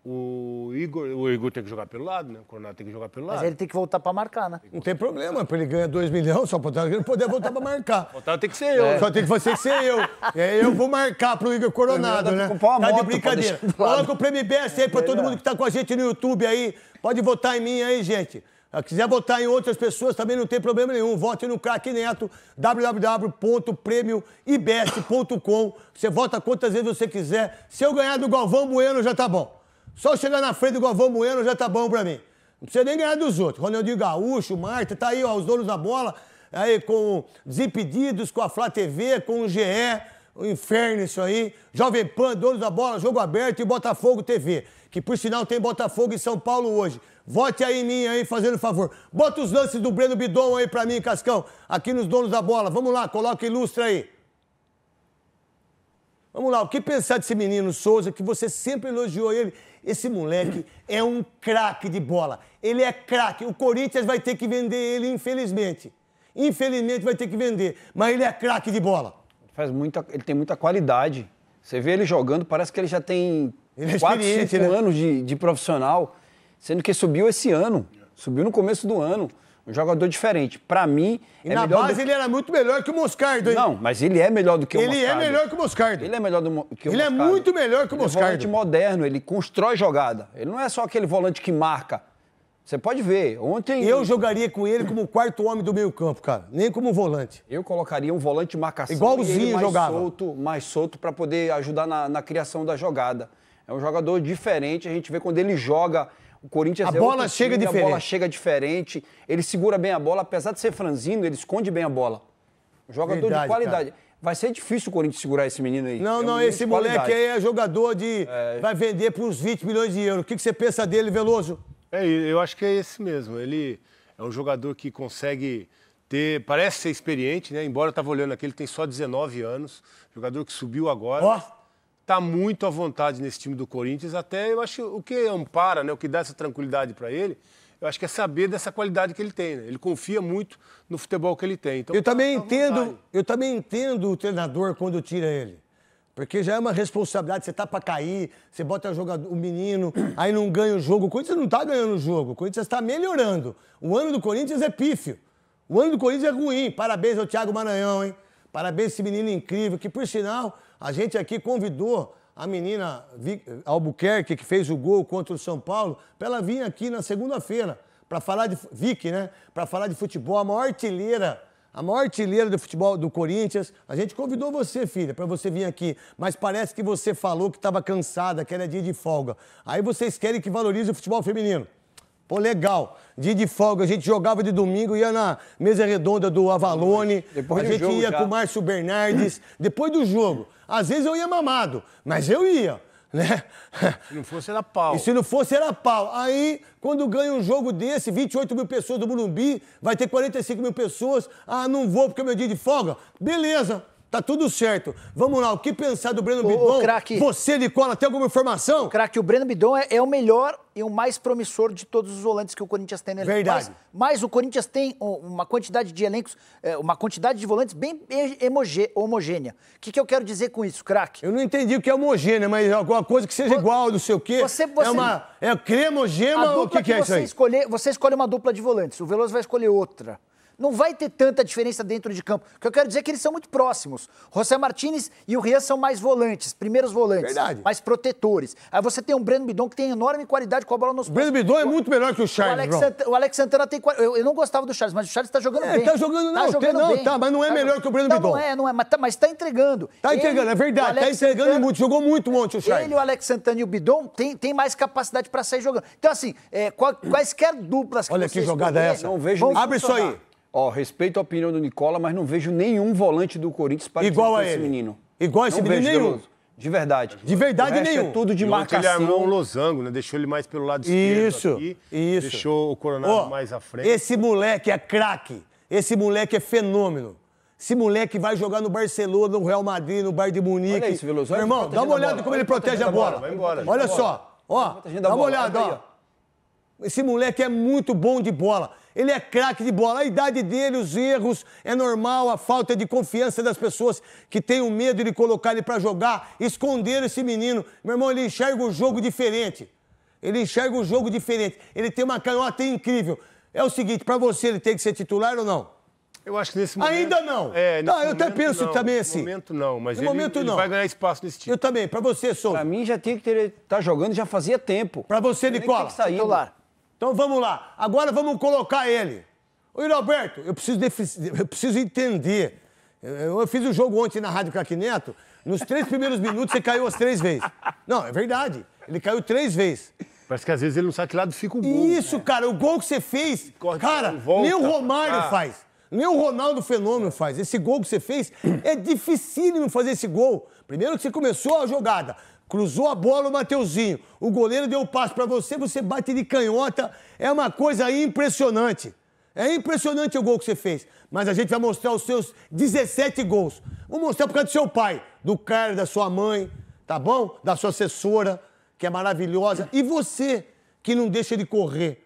O Igor, o Igor tem que jogar pelo lado, né? O Coronado tem que jogar pelo lado. Mas ele tem que voltar pra marcar, né? Não tem problema, porque ele ganha 2 milhões, só botar ele poder voltar pra marcar. Voltar então tem que ser eu. É. Só né? tem que você ser eu. É, eu vou marcar pro Igor Coronado, né? Tá moto, de brincadeira. Coloca o Prêmio IBS aí pra todo mundo que tá com a gente no YouTube aí. Pode votar em mim aí, gente. Ah, quiser votar em outras pessoas, também não tem problema nenhum. Vote no Craque Neto, www.premioibest.com. Você vota quantas vezes você quiser. Se eu ganhar do Galvão Bueno, já tá bom. Só chegar na frente do Galvão Bueno já tá bom pra mim. Não precisa nem ganhar dos outros. Ronaldinho Gaúcho, Marta, tá aí, ó, os donos da bola, aí com Desimpedidos, com a Flá TV, com o GE, o inferno isso aí. Jovem Pan, donos da bola, jogo aberto e Botafogo TV, que por sinal tem Botafogo e São Paulo hoje. Vote aí em mim aí, fazendo favor. Bota os lances do Breno Bidon aí para mim, Cascão. Aqui nos donos da bola. Vamos lá, coloca ilustra aí. Vamos lá, o que pensar desse menino Souza, que você sempre elogiou ele? Esse moleque é um craque de bola. Ele é craque. O Corinthians vai ter que vender ele, infelizmente. Infelizmente vai ter que vender, mas ele é craque de bola. Faz muita, ele tem muita qualidade. Você vê ele jogando, parece que ele já tem ele 4, é 5 né? anos de, de profissional sendo que subiu esse ano, subiu no começo do ano. Um jogador diferente. Para mim. E é na base do... ele era muito melhor que o Moscardo, hein? Não, mas ele é melhor do que ele o Moscardo. Ele é melhor que o Moscardo. Ele é melhor do que o Ele é Moscardo. é muito melhor que o Moscardo. Ele é volante moderno, ele constrói jogada. Ele não é só aquele volante que marca. Você pode ver, ontem. Eu jogaria com ele como quarto homem do meio-campo, cara. Nem como volante. Eu colocaria um volante de marcação. Igualzinho mais Solto, mais solto para poder ajudar na, na criação da jogada. É um jogador diferente, a gente vê quando ele joga o Corinthians a é bola chega time, diferente. A bola chega diferente. Ele segura bem a bola, apesar de ser franzino, ele esconde bem a bola. Jogador Verdade, de qualidade. Cara. Vai ser difícil o Corinthians segurar esse menino aí. Não, é um não, esse moleque aí é jogador de. É... Vai vender por uns 20 milhões de euros. O que, que você pensa dele, Veloso? É, eu acho que é esse mesmo. Ele é um jogador que consegue ter. Parece ser experiente, né? Embora eu estava olhando aqui, ele tem só 19 anos. Jogador que subiu agora. Ó! Oh está muito à vontade nesse time do Corinthians. Até eu acho o que ampara, né, o que dá essa tranquilidade para ele, eu acho que é saber dessa qualidade que ele tem. Né? Ele confia muito no futebol que ele tem. Então, eu tá também tá entendo, eu também entendo o treinador quando tira ele. Porque já é uma responsabilidade, você tá para cair, você bota o, jogador, o menino, aí não ganha o jogo. O Corinthians não tá ganhando o jogo, o Corinthians está melhorando. O ano do Corinthians é pífio. O ano do Corinthians é ruim. Parabéns ao Thiago Maranhão, hein? Parabéns a esse menino incrível, que por sinal a gente aqui convidou a menina Albuquerque, que fez o gol contra o São Paulo, para ela vir aqui na segunda-feira para falar de Vicky, né? Para falar de futebol, a maior artilheira, a maior artilheira do futebol do Corinthians. A gente convidou você, filha, para você vir aqui, mas parece que você falou que estava cansada, que era dia de folga. Aí vocês querem que valorize o futebol feminino. Pô, legal. Dia de folga, a gente jogava de domingo, ia na mesa redonda do Avalone, Depois a gente jogo, ia já. com o Márcio Bernardes. Depois do jogo, às vezes eu ia mamado, mas eu ia. Né? Se não fosse, era pau. E se não fosse, era pau. Aí, quando ganha um jogo desse, 28 mil pessoas do Burumbi, vai ter 45 mil pessoas. Ah, não vou porque é meu dia de folga. Beleza, Tá tudo certo. Vamos lá, o que pensar do Breno Bidon? Craque, Você, Nicola, tem alguma informação? Craque, o Breno Bidon é, é, o melhor e o mais promissor de todos os volantes que o Corinthians tem na Verdade. Mas, mas o Corinthians tem uma quantidade de elencos, é, uma quantidade de volantes bem homogênea. O que, que eu quero dizer com isso, craque? Eu não entendi o que é homogênea, mas alguma coisa que seja o... igual, não sei o quê. Você, é você... É uma é cremogema, o que, que, é isso aí? Escolher, você escolhe uma dupla de volantes, o Veloso vai escolher outra não vai ter tanta diferença dentro de campo. O que eu quero dizer é que eles são muito próximos. José Martinez e o Rian são mais volantes, primeiros volantes, Verdade. mais protetores. Aí você tem um Breno Bidon que tem enorme qualidade com a bola nos pés. Breno Bidon é muito melhor que o Charles. O Alex, Santana, o Alex Santana tem. Eu, eu, não gostava do Charles, mas o Charles está jogando é, bem. Tá jogando, tá não, tá jogando não, bem. tá, mas não é tá melhor que o Breno tá, Bidon. Não é, não é, mas tá, mas tá entregando. Tá entregando, é verdade, tá entregando Santana, muito, jogou muito ontem o Charles. Ele, o Alex Santana e o Bidon tem, tem mais capacidade para sair jogando. Então, assim, é, quaisquer duplas que Olha que jogada é essa. Não vejo Abre isso aí. Ó, respeito a opinião do Nicola, mas não vejo nenhum volante do Corinthians parecido Igual a esse ele. menino. Igual a esse não menino vejo, De verdade. De verdade é nenhum. É tudo de marcação. Ele armou um losango, né? Deixou ele mais pelo lado esquerdo isso, aqui. Isso. Deixou o Coronado oh, mais à frente. Esse moleque é craque. Esse moleque é fenômeno. Esse moleque vai jogar no Barcelona, no Real Madrid, no Bayern de Munique. Olha isso, Veloso. Meu irmão, dá uma olhada como ele, protege a bola. bola. Vai embora. Olha só. Ó, dá uma olhada, ó. Esse moleque é muito bom de bola. Ele é craque de bola. A idade dele, os erros, é normal, a falta de confiança das pessoas que têm o medo de colocar ele para jogar, esconderam esse menino. Meu irmão, ele enxerga o jogo diferente. Ele enxerga o jogo diferente. Ele tem uma canhota incrível. É o seguinte, para você ele tem que ser titular ou não? Eu acho que nesse momento. Ainda não! É, não, tá, eu até penso não, também assim. No momento não, mas no ele, momento, ele não. vai ganhar espaço nesse time. Eu também, para você, sou. Para mim já tinha que estar tá jogando já fazia tempo. Para você, Nicola. Tem que sair, titular. Então vamos lá. Agora vamos colocar ele. O Alberto, eu preciso, eu preciso entender. Eu, eu fiz o um jogo ontem na Rádio Craque Neto. Nos três primeiros minutos você caiu as três vezes. Não, é verdade. Ele caiu três vezes. Parece que às vezes ele não sabe que lado fica o gol. Isso, né? cara, o gol que você fez, cara, volta. nem o Romário ah. faz. Nem o Ronaldo Fenômeno faz. Esse gol que você fez, é dificílimo fazer esse gol. Primeiro que você começou a jogada, Cruzou a bola o Mateuzinho. O goleiro deu o passo para você, você bate de canhota. É uma coisa impressionante. É impressionante o gol que você fez. Mas a gente vai mostrar os seus 17 gols. Vou mostrar por causa do seu pai, do cara, da sua mãe, tá bom? Da sua assessora, que é maravilhosa. E você, que não deixa ele correr.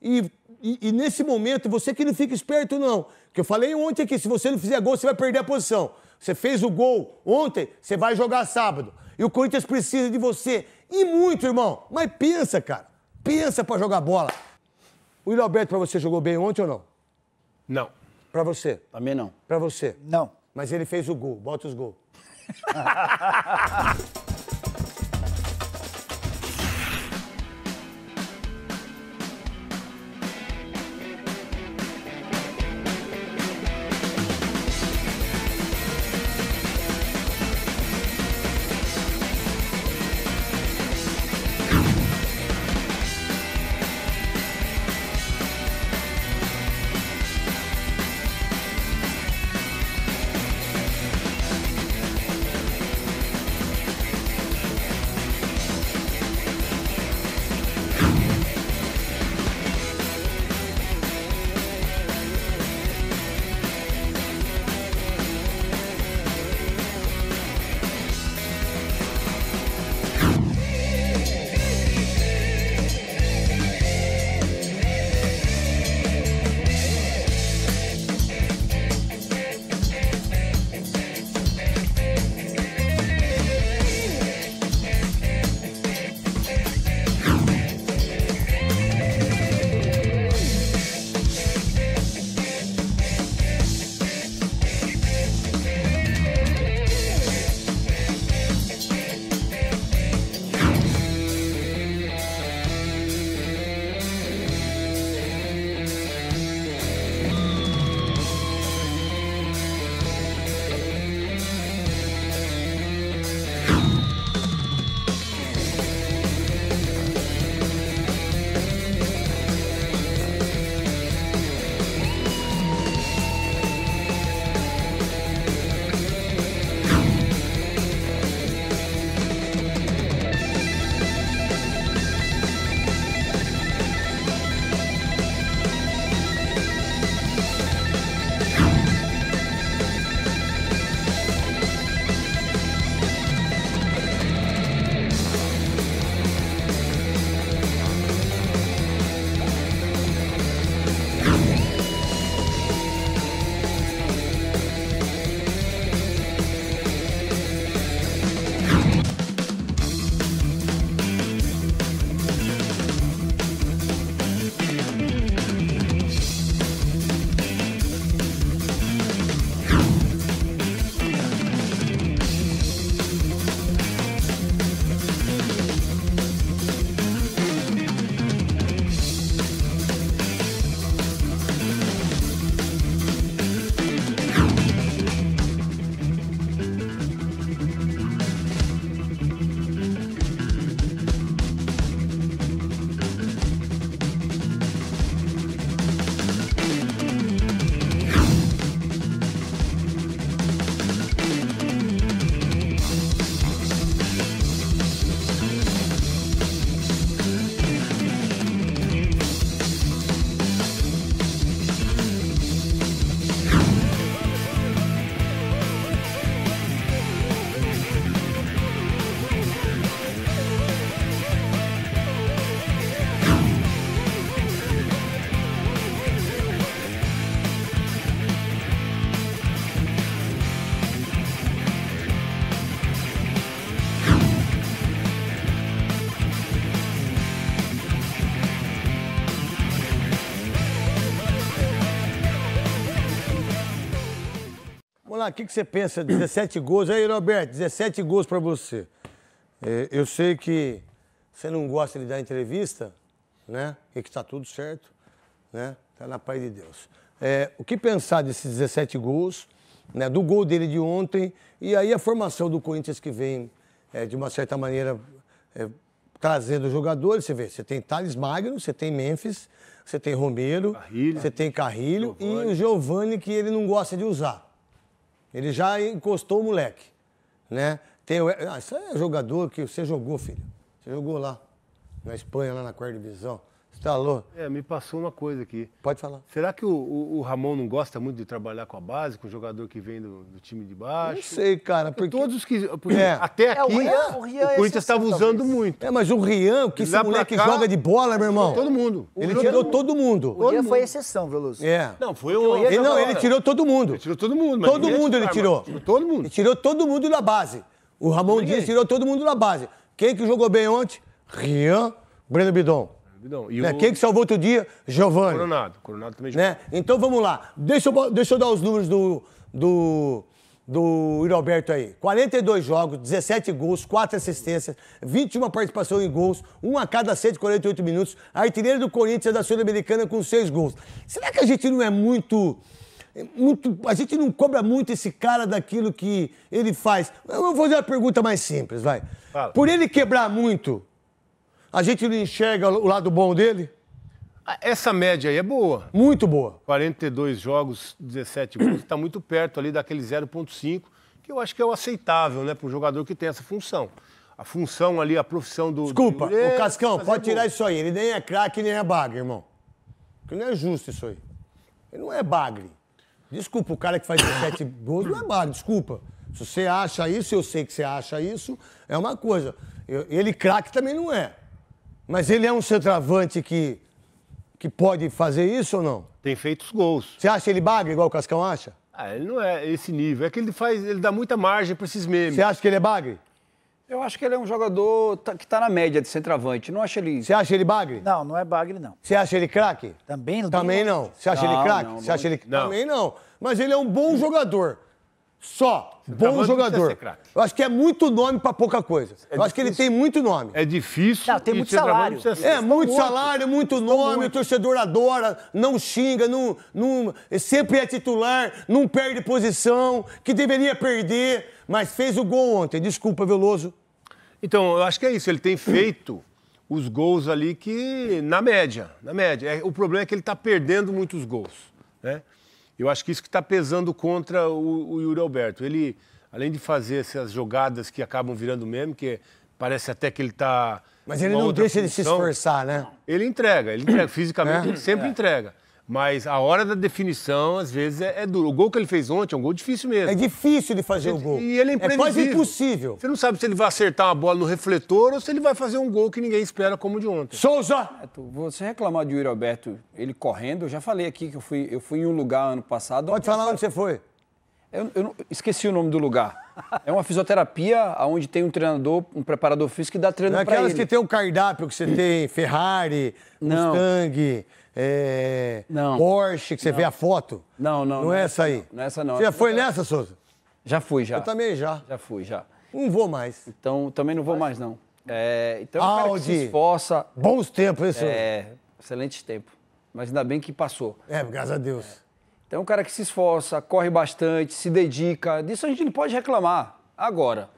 E, e, e nesse momento, você que não fica esperto, não. Que eu falei ontem aqui, se você não fizer gol, você vai perder a posição. Você fez o gol ontem, você vai jogar sábado. E o Corinthians precisa de você. E muito, irmão. Mas pensa, cara. Pensa para jogar bola. O William Alberto, pra você, jogou bem ontem ou não? Não. Pra você? Também não. Pra você? Não. Mas ele fez o gol. Bota os gols. o que, que você pensa? 17 gols. Aí, Roberto, 17 gols para você. É, eu sei que você não gosta de dar entrevista, né? E que está tudo certo, né? Está na paz de Deus. É, o que pensar desses 17 gols, né? Do gol dele de ontem e aí a formação do Corinthians que vem, é, de uma certa maneira, é, trazendo jogadores. Você vê, você tem Thales Magno, você tem Memphis, você tem Romero, Carrilho, você tem Carrilho Giovani. e o Giovani que ele não gosta de usar. Ele já encostou o moleque, né? Tem o... ah, isso é jogador que você jogou, filho. Você jogou lá, na Espanha, lá na quarta divisão falou tá, É, me passou uma coisa aqui. Pode falar. Será que o, o, o, Ramon não gosta muito de trabalhar com a base, com o jogador que vem do, do time de baixo? Não sei, cara. Porque... Todos os que. Porque é. Até aqui, é, o, Rian, o, Rian o é Corinthians estava usando talvez. muito. É, mas o Rian, que esse moleque cá, joga de bola, meu irmão. Todo mundo. Ele tirou todo mundo. O Rian foi exceção, Veloso. É. Não, foi o. Ele, não, ele tirou todo mundo. Ele tirou todo mundo, mas Todo é mundo ele tirou. Tirou todo mundo. Ele tirou todo mundo da base. O Ramon Dias tirou todo mundo da base. Quem que jogou bem ontem? Rian, Breno Bidon. Não, E né? o... Quem que salvou outro dia? Giovanni. Coronado. Coronado também né? Então vamos lá. Deixa eu, deixa eu dar os números do, do, do Iroberto aí. 42 jogos, 17 gols, 4 assistências, 21 participações em gols, 1 a cada 148 minutos. Artilheiro do Corinthians da Sul-Americana com 6 gols. Será que a gente não é muito muito, a gente não cobra muito esse cara daquilo que ele faz. Eu vou fazer uma pergunta mais simples, vai. Fala. Por ele quebrar muito, a gente não enxerga o lado bom dele? Ah, essa média aí é boa. Muito boa. 42 jogos, 17 gols, está muito perto ali daquele 0,5, que eu acho que é o aceitável, né, para um jogador que tem essa função. A função ali, a profissão do. Desculpa, do... É, o Cascão, pode tirar gol. isso aí. Ele nem é craque, nem é bagre, irmão. Porque não é justo isso aí. Ele não é bagre. Desculpa, o cara que faz 17 gols não é bagre, desculpa. Se você acha isso, eu sei que você acha isso, é uma coisa. Eu, ele craque também não é. Mas ele é um centroavante que, que pode fazer isso ou não? Tem feito os gols. Você acha ele bagre igual o Cascão acha? Ah, ele não é esse nível. É que ele faz, ele dá muita margem para esses memes. Você acha que ele é bagre? Eu acho que ele é um jogador que está na média de centroavante. Não acho ele. Você acha ele bagre? Não, não é bagre, não. Você acha ele craque? Também não. Também não. Você acha não, ele craque? Você acha ele. Não. Também não. Mas ele é um bom jogador. Só Você tá bom tá jogador. Eu acho que é muito nome para pouca coisa. É eu acho que ele tem muito nome. É difícil. Não, tem muito salário. É, muito salário, muito nome. Muito. O torcedor adora, não xinga, não, não, sempre é titular, não perde posição, que deveria perder, mas fez o gol ontem. Desculpa, Veloso. Então, eu acho que é isso. Ele tem feito os gols ali que, na média, na média. É, o problema é que ele está perdendo muitos gols. Né? Eu acho que isso que está pesando contra o, o Yuri Alberto. Ele, além de fazer essas jogadas que acabam virando meme, que parece até que ele está. Mas ele não deixa função, ele se esforçar, né? Ele entrega, ele entrega. Fisicamente é? ele sempre é. entrega. Mas a hora da definição, às vezes, é, é duro. O gol que ele fez ontem é um gol difícil mesmo. É difícil de fazer gente, o gol. E ele é imprevisível. É quase impossível. Você não sabe se ele vai acertar uma bola no refletor ou se ele vai fazer um gol que ninguém espera, como o de ontem. Souza! Você reclamar de Yuri Alberto, ele correndo, eu já falei aqui que eu fui, eu fui em um lugar ano passado. Pode falar onde você foi. Eu, eu não, esqueci o nome do lugar. É uma fisioterapia onde tem um treinador, um preparador físico que dá treino é para ele. Aquelas que tem o um cardápio que você tem, Ferrari, Mustang é, não. Porsche, que você não. vê a foto. Não, não. Não é, é essa aí. Não, é essa não. Você já foi nessa, Souza? Já fui, já. Eu também já. Já fui, já. Não vou mais. Então, também não vou mais, não. É, então, Audi. cara que se esforça. Bons tempos, isso. É, excelente tempo. Mas ainda bem que passou. É, graças a Deus. É. Então, um cara que se esforça, corre bastante, se dedica. Disso a gente não pode reclamar. Agora,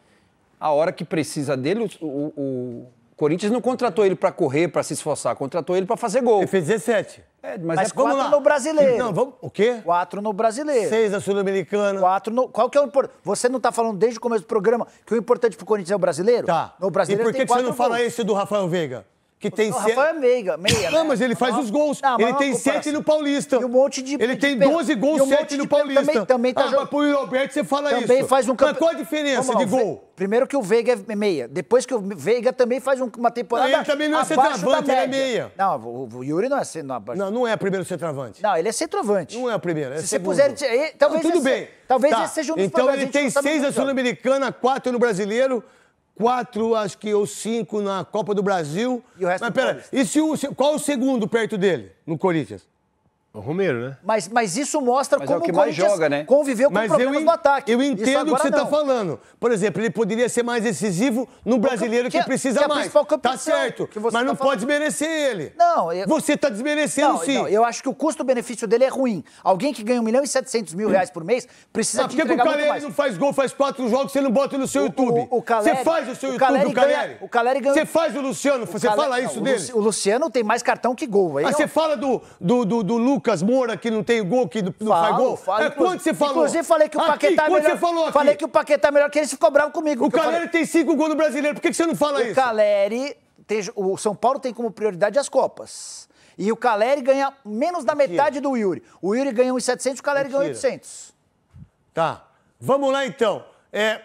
a hora que precisa dele, o, o Corinthians não contratou ele para correr, para se esforçar, contratou ele para fazer gol. Ele fez 17. É, mas, mas é quatro lá. no brasileiro. Não, vamos. O quê? Quatro no brasileiro. Seis na Sul-Americana. Quatro no. Qual que é o importante? Você não está falando desde o começo do programa que o importante pro Corinthians é o brasileiro? Tá. O brasileiro e por que, que você não gols. fala esse do Rafael Veiga? que tem o Rafael é meiga, meia. Não, né? mas ele faz não, os gols. Não, ele é tem sete no Paulista. E um monte de. Ele tem 12 gols, um sete no Paulista. Também, também tá ah, jogando. Mas pro Roberto você fala também isso. Também faz um campe... Mas qual a diferença lá, de gol? Primeiro que o Veiga é meia. Depois que o Veiga também faz uma temporada. Não, ele também não é centroavante, ele é meia. Não, o Yuri não é centroavante. É não, não é primeiro centroavante. Não, ele é centroavante. Não é o primeiro, é Se segundo. você puser. Talvez não, tudo esse, bem. Talvez tá. esse seja um dos Então ele tem seis na Sul-Americana, quatro no brasileiro quatro, acho que, ou cinco na Copa do Brasil. E o resto Mas pera, e se o, qual o segundo perto dele no Corinthians? O Romero, né? Mas, mas isso mostra mas como é o, que mais joga, né? conviveu com mas problemas eu, do ataque. Eu entendo o que você está falando. Por exemplo, ele poderia ser mais decisivo no brasileiro que, que é- precisa que é mais. Tá certo, mas tá não pode desmerecer ele. Não, eu... Você está desmerecendo não, sim. Não, eu acho que o custo-benefício dele é ruim. Alguém que ganha 1 milhão e 700 mil reais por mês precisa ah, de. te Por que o Caleri não faz gol, faz quatro jogos, você não bota no seu o, YouTube? O, o Caleri, você faz o seu o YouTube, o Caleri? o Caleri ganha... Você faz o Luciano, você fala isso dele? O Luciano tem mais cartão que gol. Mas ah, é você fala do Lucas Lucas Moura, que não tem gol, que não falo, faz gol? Falo, é quando você falou? Inclusive, falei que o Paquetá aqui, é melhor. Você falou aqui? Falei que o Paquetá é melhor que ele se bravo comigo. O Caleri falei... tem cinco gols no brasileiro. Por que, você não fala o isso? Caleri tem... o São Paulo tem como prioridade as Copas. E o Caleri ganha menos da metade do Yuri. O Yuri ganha 1.700, o Caleri Mentira. ganha 800. Tá. Vamos lá, então. É,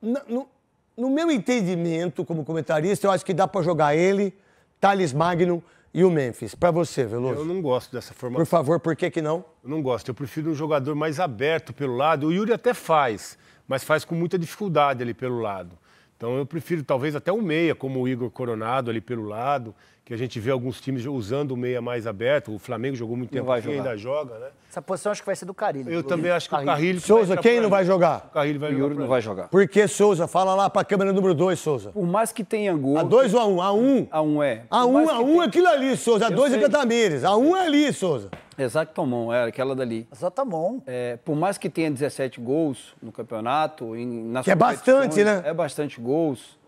no, no meu entendimento como comentarista, eu acho que dá para jogar ele, Thales Magno, e o Memphis. Para você, Veloso. Eu não gosto dessa formação. Por favor, por que, que não? Eu não gosto. Eu prefiro um jogador mais aberto pelo lado. O Yuri até faz, mas faz com muita dificuldade ali pelo lado. Então eu prefiro talvez até um meia, como o Igor Coronado ali pelo lado que a gente vê alguns times usando o meia mais aberto. O Flamengo jogou muito tempo aqui, ainda joga, né? Essa posição acho que vai ser do Carilho. Eu também acho que Carrilho. o Carrilho... Souza, quem não vai jogar? O Carrilho vai o jogar. não vai jogar. Por que, Souza? Fala lá pra câmera número 2, Souza. Por mais que tenha gol... A 2 ou a 1? Um? A 1. Um. A 1 um é. A 1 um, a um tem... é aquilo ali, Souza. A 2 é Cantamires. A 1 um é ali, Souza. Exato, Tomon, é aquela dali. Exato, Tomon. É, por mais que tenha 17 gols no campeonato... Em, nas que é bastante, né? É bastante gols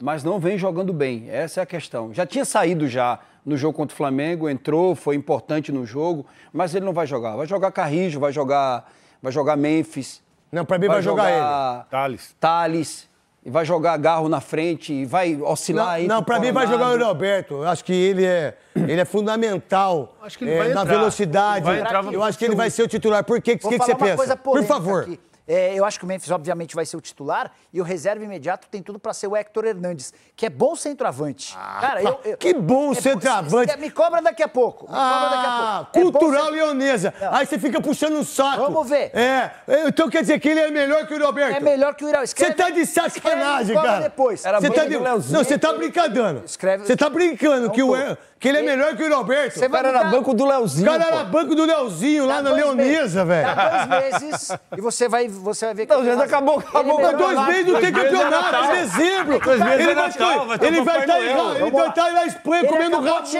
mas não vem jogando bem. Essa é a questão. Já tinha saído já no jogo contra o Flamengo, entrou, foi importante no jogo, mas ele não vai jogar. Vai jogar Carrijo, vai jogar, vai jogar Memphis. Não, para mim vai, vai jogar, jogar, ele. Thales. Thales. E vai jogar Garro na frente e vai oscilar aí. Não, não para mim vai jogar o Roberto Alberto. Acho que ele é, ele é fundamental acho que ele é, vai na entrar. velocidade. vai entrar, eu acho que ele vai ser o titular. Por que, que, que, que você pensa? Por favor. Aqui. É, eu acho que o Memphis, obviamente, vai ser o titular. E o reserva imediato tem tudo para ser o Héctor Hernandes, que é bom centroavante. Ah, Cara, eu, eu, que bom é, centroavante. É, me cobra daqui a pouco. ah, a é pouco. Cultural é leonesa. Não. Aí você fica puxando um saco. Vamos ver. É. Então quer dizer que ele é melhor que o Roberto? É melhor que o Irão. Você tá de sacanagem, cara. Depois. Você tá, de... Não, você tá brincadando. Escreve... Você tá brincando que o que ele é melhor que o Roberto. Você o cara era banco do Leozinho. O cara pô. era banco do Leozinho, lá na Leonesa, velho. Dá dois meses e você vai, você vai ver que. Não, já acabou, acabou. Dá é né? dois meses não tem campeonato, em dezembro. Dois meses ele vai, tá ele vai estar ele vai estar na Espanha comendo rato.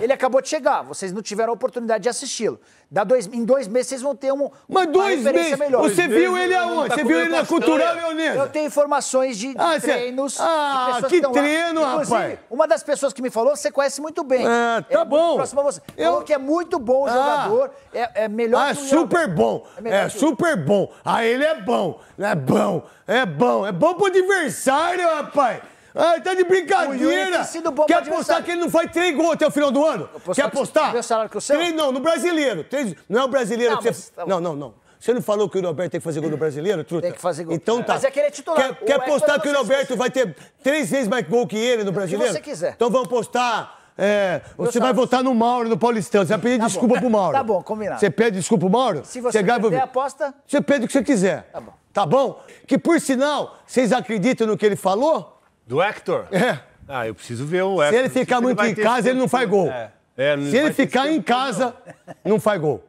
Ele acabou de chegar, vocês não tiveram a oportunidade de assisti-lo. Dá dois, em dois meses vocês vão ter um, Mas dois meses. melhor. Você dois viu meses, ele tá aonde? Você viu ele na Cultural Leonesa? Eu tenho informações de ah, treinos. Ah, de que, que treino, lá. Inclusive, rapaz. uma das pessoas que me falou, você conhece muito bem. Ah, é tá é bom. Próximo a você. Eu... Falou que é muito bom ah. jogador, ah, é, é, melhor ah, que o super bom. É, é super bom. Ah, ele é bom. É bom. É bom. É bom pro adversário, rapaz. Ah, tá de brincadeira! Quer apostar que ele não faz três gols até o final do ano? Quer apostar? Que salário que o seu? Três, não, no brasileiro. Três, não é o brasileiro não, que você... Mas... Tá não, não, não. Você não falou que o Roberto tem que fazer gol no brasileiro, truta? Tem que fazer gol. Então tá. Mas é que ele é titular. Quer, quer apostar é que o Roberto vai ter três vezes mais gol que ele no brasileiro? Se você quiser. Então vamos apostar. É, você vai votar no Mauro, no Paulistão. Você vai pedir tá desculpa bom. pro Mauro. Tá bom, combinado. Você pede desculpa pro Mauro? Se você, você perder é a aposta... Você pede o que você quiser. Tá bom. Tá bom? Que, por sinal, vocês acreditam no que ele falou? Do Hector? É. Ah, eu preciso ver o Hector. Se ele ficar muito ele em casa, ele não faz gol. É. É, se ele ficar em casa, não. não faz gol.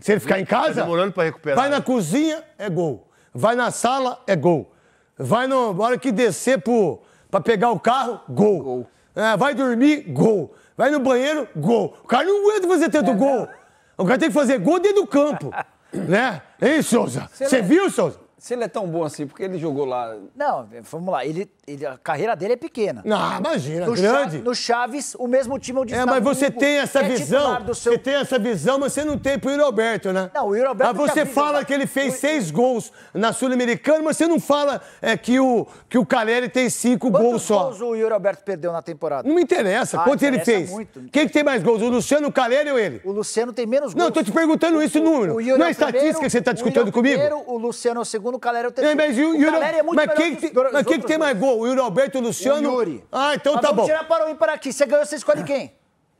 Se ele ficar em tá casa, tá demorando pra recuperar. vai na cozinha, é gol. Vai na sala, é gol. Vai na hora que descer pro, pra pegar o carro, gol. gol. É, vai dormir, gol. Vai no banheiro, gol. O cara não aguenta fazer tanto é, gol. O cara tem que fazer gol dentro do campo. né? Hein, Souza? Você é viu, Souza? Se ele é tão bom assim, porque ele jogou lá. Não, vamos lá. Ele ele, a carreira dele é pequena. Ah, imagina, no grande. Cha, no Chaves, o mesmo time onde é, está. É, mas você tem essa é visão. Seu... Você tem essa visão, mas você não tem pro Yuri Alberto, né? Não, o Yuri Alberto. Mas ah, você fala que ele fez o... seis gols na Sul-Americana, mas você não fala é, que, o, que o Caleri tem cinco Quantos gols só. Quantos gols o Yuri Alberto perdeu na temporada? Não me interessa. Ah, Quanto ele fez? Muito. Quem que tem mais gols? O Luciano, o Caleri ou ele? O Luciano tem menos gols. Não, eu tô te perguntando isso, número. O não é, é estatística que você tá é discutindo comigo? O Luciano é o segundo, o Caleri é o terceiro. Mas o Caleri é muito mas melhor que tem mais gols? o Yuri Alberto, o Luciano. O Yuri. Ah, então Mas tá bom. tirar para o para aqui. Você ganhou, você escolhe quem?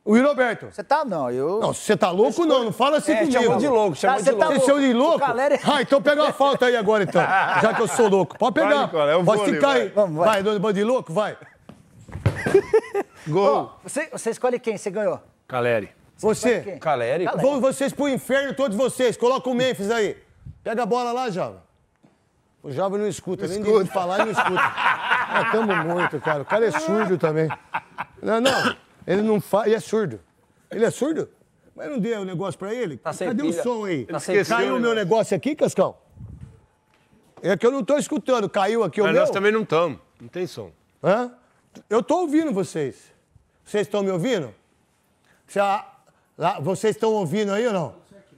O Yuri Alberto. Você tá, não, eu... Não, você tá louco escolho... não, não fala assim é, comigo. chamou de louco, chamou tá, de tá louco. Tá você de louco? É- ah, então pega uma falta aí agora, então, já que eu sou louco. Pode pegar. Vai, é Pode ficar aí. vai. dono de louco, vai. Gol. Oh, você, você escolhe quem você ganhou? Caleri. Você? você? Caleri. Caleri. Vão vocês pro inferno, todos vocês. Coloca o Memphis aí. Pega a bola lá, Java. O jovem não escuta, não nem escuta. de falar ele não escuta. Nós muito, cara. O cara é surdo também. Não, não. Ele não fala. Ele é surdo. Ele é surdo? Mas não deu o negócio pra ele? Tá Cadê o um som aí? Tá Caiu o meu né? negócio aqui, Cascão? É que eu não tô escutando. Caiu aqui Mas o meu? Nós também não estamos. Não tem som. Hã? Eu tô ouvindo vocês. Vocês estão me ouvindo? lá, vocês estão ouvindo aí ou não?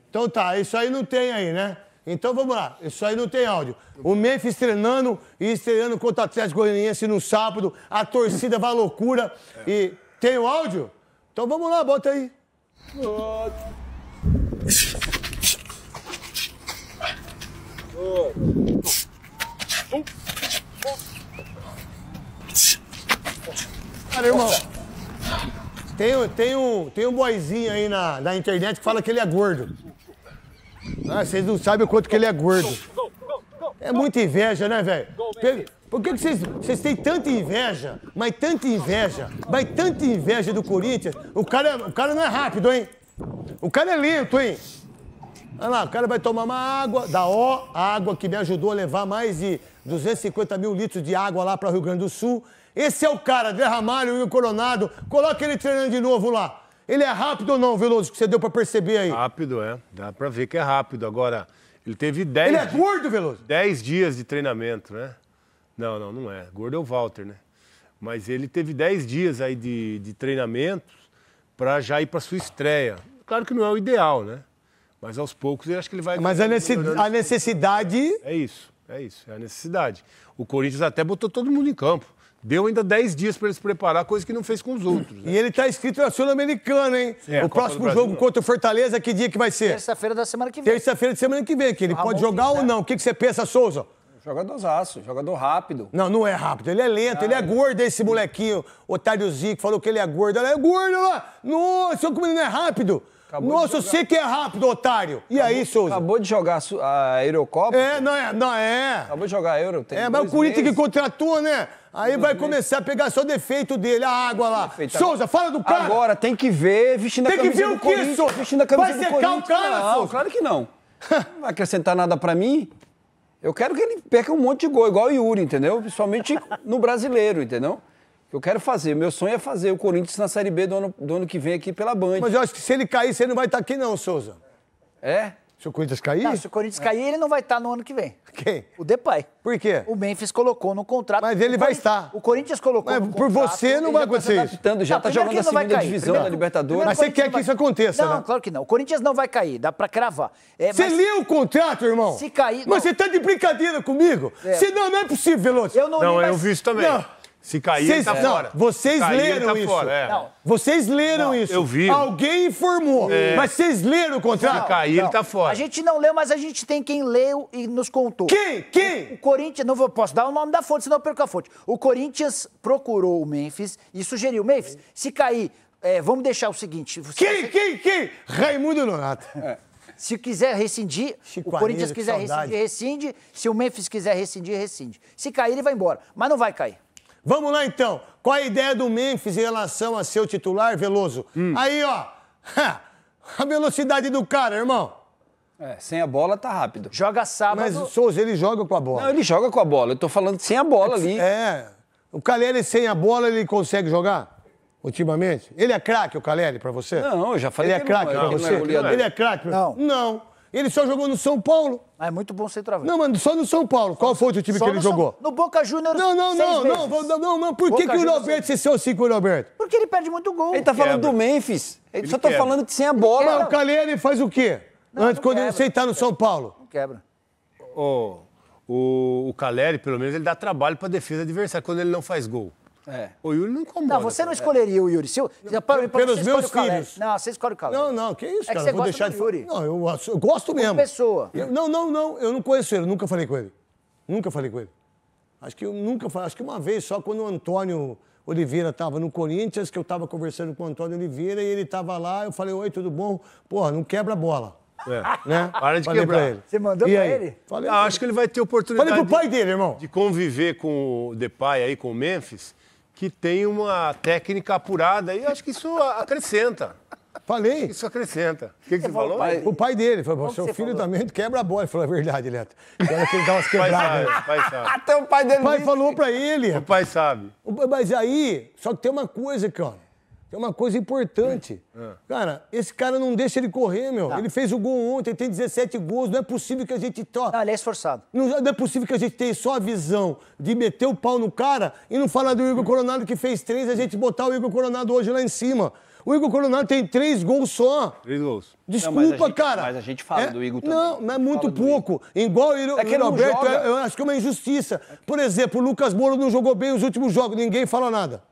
Então tá, isso aí não tem aí, né? Então vamos lá, isso aí não tem áudio. O Memphis treinando e estreando contra o Atlético Goianiense no sábado, a torcida vai à loucura. É. E tem o áudio? Então vamos lá, bota aí. Outro. Um. Cara, irmão, tem, tem, um, tem um boizinho aí na, na internet que fala que ele é gordo. Ah, vocês não sabem o quanto que ele é gordo. É muita inveja, né, velho? Por que, que vocês, vocês têm tanta inveja, mas tanta inveja, mas tanta inveja do Corinthians? O cara, o cara não é rápido, hein? O cara é lento, hein? Olha lá, o cara vai tomar uma água da O, a água que me ajudou a levar mais de 250 mil litros de água lá para o Rio Grande do Sul. Esse é o cara, Zé e o Coronado. Coloca ele treinando de novo lá. Ele é rápido ou não, Veloso, que você deu para perceber aí? Rápido, é. Dá para ver que é rápido. Agora, ele teve 10... Ele é gordo, Veloso? 10 dias de treinamento, né? Não, não, não é. Gordo é o Walter, né? Mas ele teve 10 dias aí de, de treinamento para já ir para sua estreia. Claro que não é o ideal, né? Mas aos poucos eu acho que ele vai... Mas a, necessidade... A necessidade... É isso, é isso. É a necessidade. O Corinthians até botou todo mundo em campo. Deu ainda 10 dias para ele se preparar, coisa que não fez com os outros. Né? E ele está escrito na Sul-Americana, hein? É, o próximo jogo contra o Fortaleza, que dia que vai ser? Terça-feira da semana que vem. Terça-feira da semana que vem, que ele pode jogar ou é. não. O que, que você pensa, Souza? Jogadorzaço, jogador rápido. Não, não é rápido. Ele é lento, é ah, ele é, gordo, esse molequinho. Otário Zico falou que ele é gordo. Ele é gordo, olha lá. Nossa, como ele não é rápido. Acabou Nossa, você que é rápido, otário. E acabou, aí, Souza? Acabou de jogar a Eurocopa? É, não é, não é. Acabou de jogar a Euro, tem É, mas o Corinthians meses. que contratou, né? Aí vai começar a pegar só defeito dele, a água lá. Defeito. Souza, fala do cara. Agora, tem que ver vestindo a camisa do Tem que ver o que, Souza? Vestindo a camisa vai secar o cara, não, Souza? claro que não. não vai acrescentar nada pra mim. Eu quero que ele perca um monte de gol, igual o Yuri, entendeu? Principalmente no brasileiro, entendeu? Eu quero fazer, meu sonho é fazer o Corinthians na Série B do ano, do ano que vem aqui pela Band. Mas eu acho que se ele cair, você não vai estar aqui não, Souza. É? Se o Corinthians cair? Não, se o Corinthians cair, ele não vai estar no ano que vem. Quem? O Depay. Por quê? O Memphis colocou no contrato. Mas ele vai estar. O Corinthians colocou mas no contrato. Por você não vai tá acontecer tá isso. Tá já está jogando assim a segunda divisão da Libertadores. Mas você quer que isso aconteça, não, né? Não, claro que não. O Corinthians não vai cair, dá pra cravar. É, você mas... leu o contrato, irmão? Se cair... Não. Mas você está de brincadeira comigo? É. Senão não é possível, Veloso. Eu não, não li, mas... eu vi isso também. Não. Se cair, Cês, tá fora. Vocês cair, leram tá isso. Fora, é. não, vocês leram não, isso. Eu vi. Alguém informou. É. Mas vocês leram o contrato? Se cair, ele tá fora. A gente não leu, mas a gente tem quem leu e nos contou. Quem? Quem? O, o Corinthians. Não vou, posso dar o nome da fonte, senão eu perco a fonte. O Corinthians procurou o Memphis e sugeriu: Memphis, se cair, é, vamos deixar o seguinte. Você, quem? Quem? Quem? Raimundo Nonato. É. Se quiser rescindir, Chico o Corinthians quiser rescindir, rescinde. Se o Memphis quiser rescindir, rescinde. Se cair, ele vai embora. Mas não vai cair. Vamos lá então. Qual a ideia do Memphis em relação a seu titular, Veloso? Hum. Aí, ó. a velocidade do cara, irmão. É, sem a bola tá rápido. Joga sábado. Mas Souza, ele joga com a bola. Não, ele joga com a bola. Eu tô falando sem a bola ali. É. O Caleri sem a bola, ele consegue jogar? Ultimamente? Ele é craque, o Caleri, pra você? Não, eu já falei ele é craque é pra você. É ele é craque? Não. Não. Ele só jogou no São Paulo. Ah, é muito bom centroavante. Não, mano, só no São Paulo. Qual foi o time só que ele jogou? No Boca Juniors. Não, não, não, não, não, não, não, Por que, que o Roberto se seu assim com o Roberto? Porque ele perde muito gol. Ele tá quebra. falando do Memphis. Ele, ele só tá falando de sem a bola. o Calheiro faz o quê? Não, Antes, não quando ele tá no São Paulo. Não quebra. Oh, o, o Caleri, pelo menos, ele dá trabalho pra defesa adversária quando ele não faz gol. É. O Yuri não incomoda. Não, você não escolheria é. o Yuri. Se eu, pelos meus é? filhos. Não, você escolhe o Calé. Não, não, que isso, é cara. Que você eu vou deixar de Yuri. Não, eu, eu gosto mesmo. Como pessoa. Eu, não, não, não, eu não conheço ele, nunca falei com ele. Nunca falei com ele. Acho que eu nunca falei, acho que uma vez só quando o Antônio Oliveira estava no Corinthians, que eu estava conversando com o Antônio Oliveira e ele estava lá, eu falei, oi, tudo bom? Porra, não quebra a bola. É. Né? Para de falei quebrar. Ele. Você mandou para ele? Falei, ah, acho que ele vai ter oportunidade. Falei pro pai dele, irmão. De conviver com o Depay aí, com o Memphis que tem uma técnica apurada e acho que isso acrescenta. Falei. Isso acrescenta. O que, que você falou? Pai... O pai dele. Falou, seu filho falou? também quebra a bola. Ele falou, é verdade, Leto. Agora que ele dá umas quebradas. Pai sabe, pai sabe. Até o pai dele. O pai disse. falou pra ele. O pai sabe. Mas aí, só que tem uma coisa, cara. Que é uma coisa importante. É, é. Cara, esse cara não deixa ele correr, meu. Tá. Ele fez o gol ontem, tem 17 gols. Não é possível que a gente toque. Não, ele é esforçado. Não, não, é possível que a gente tenha só a visão de meter o pau no cara e não falar do Igor Coronado que fez três, a gente botar o Igor Coronado hoje lá em cima. O Igor Coronado tem três gols só. Três gols. Desculpa, não, mas gente, cara. Mas a gente fala é, do Igor também. Não, mas é muito pouco. Igual o é que Roberto, é, eu acho que é uma injustiça. É Por exemplo, o Lucas Moura não jogou bem os últimos jogos, ninguém fala nada.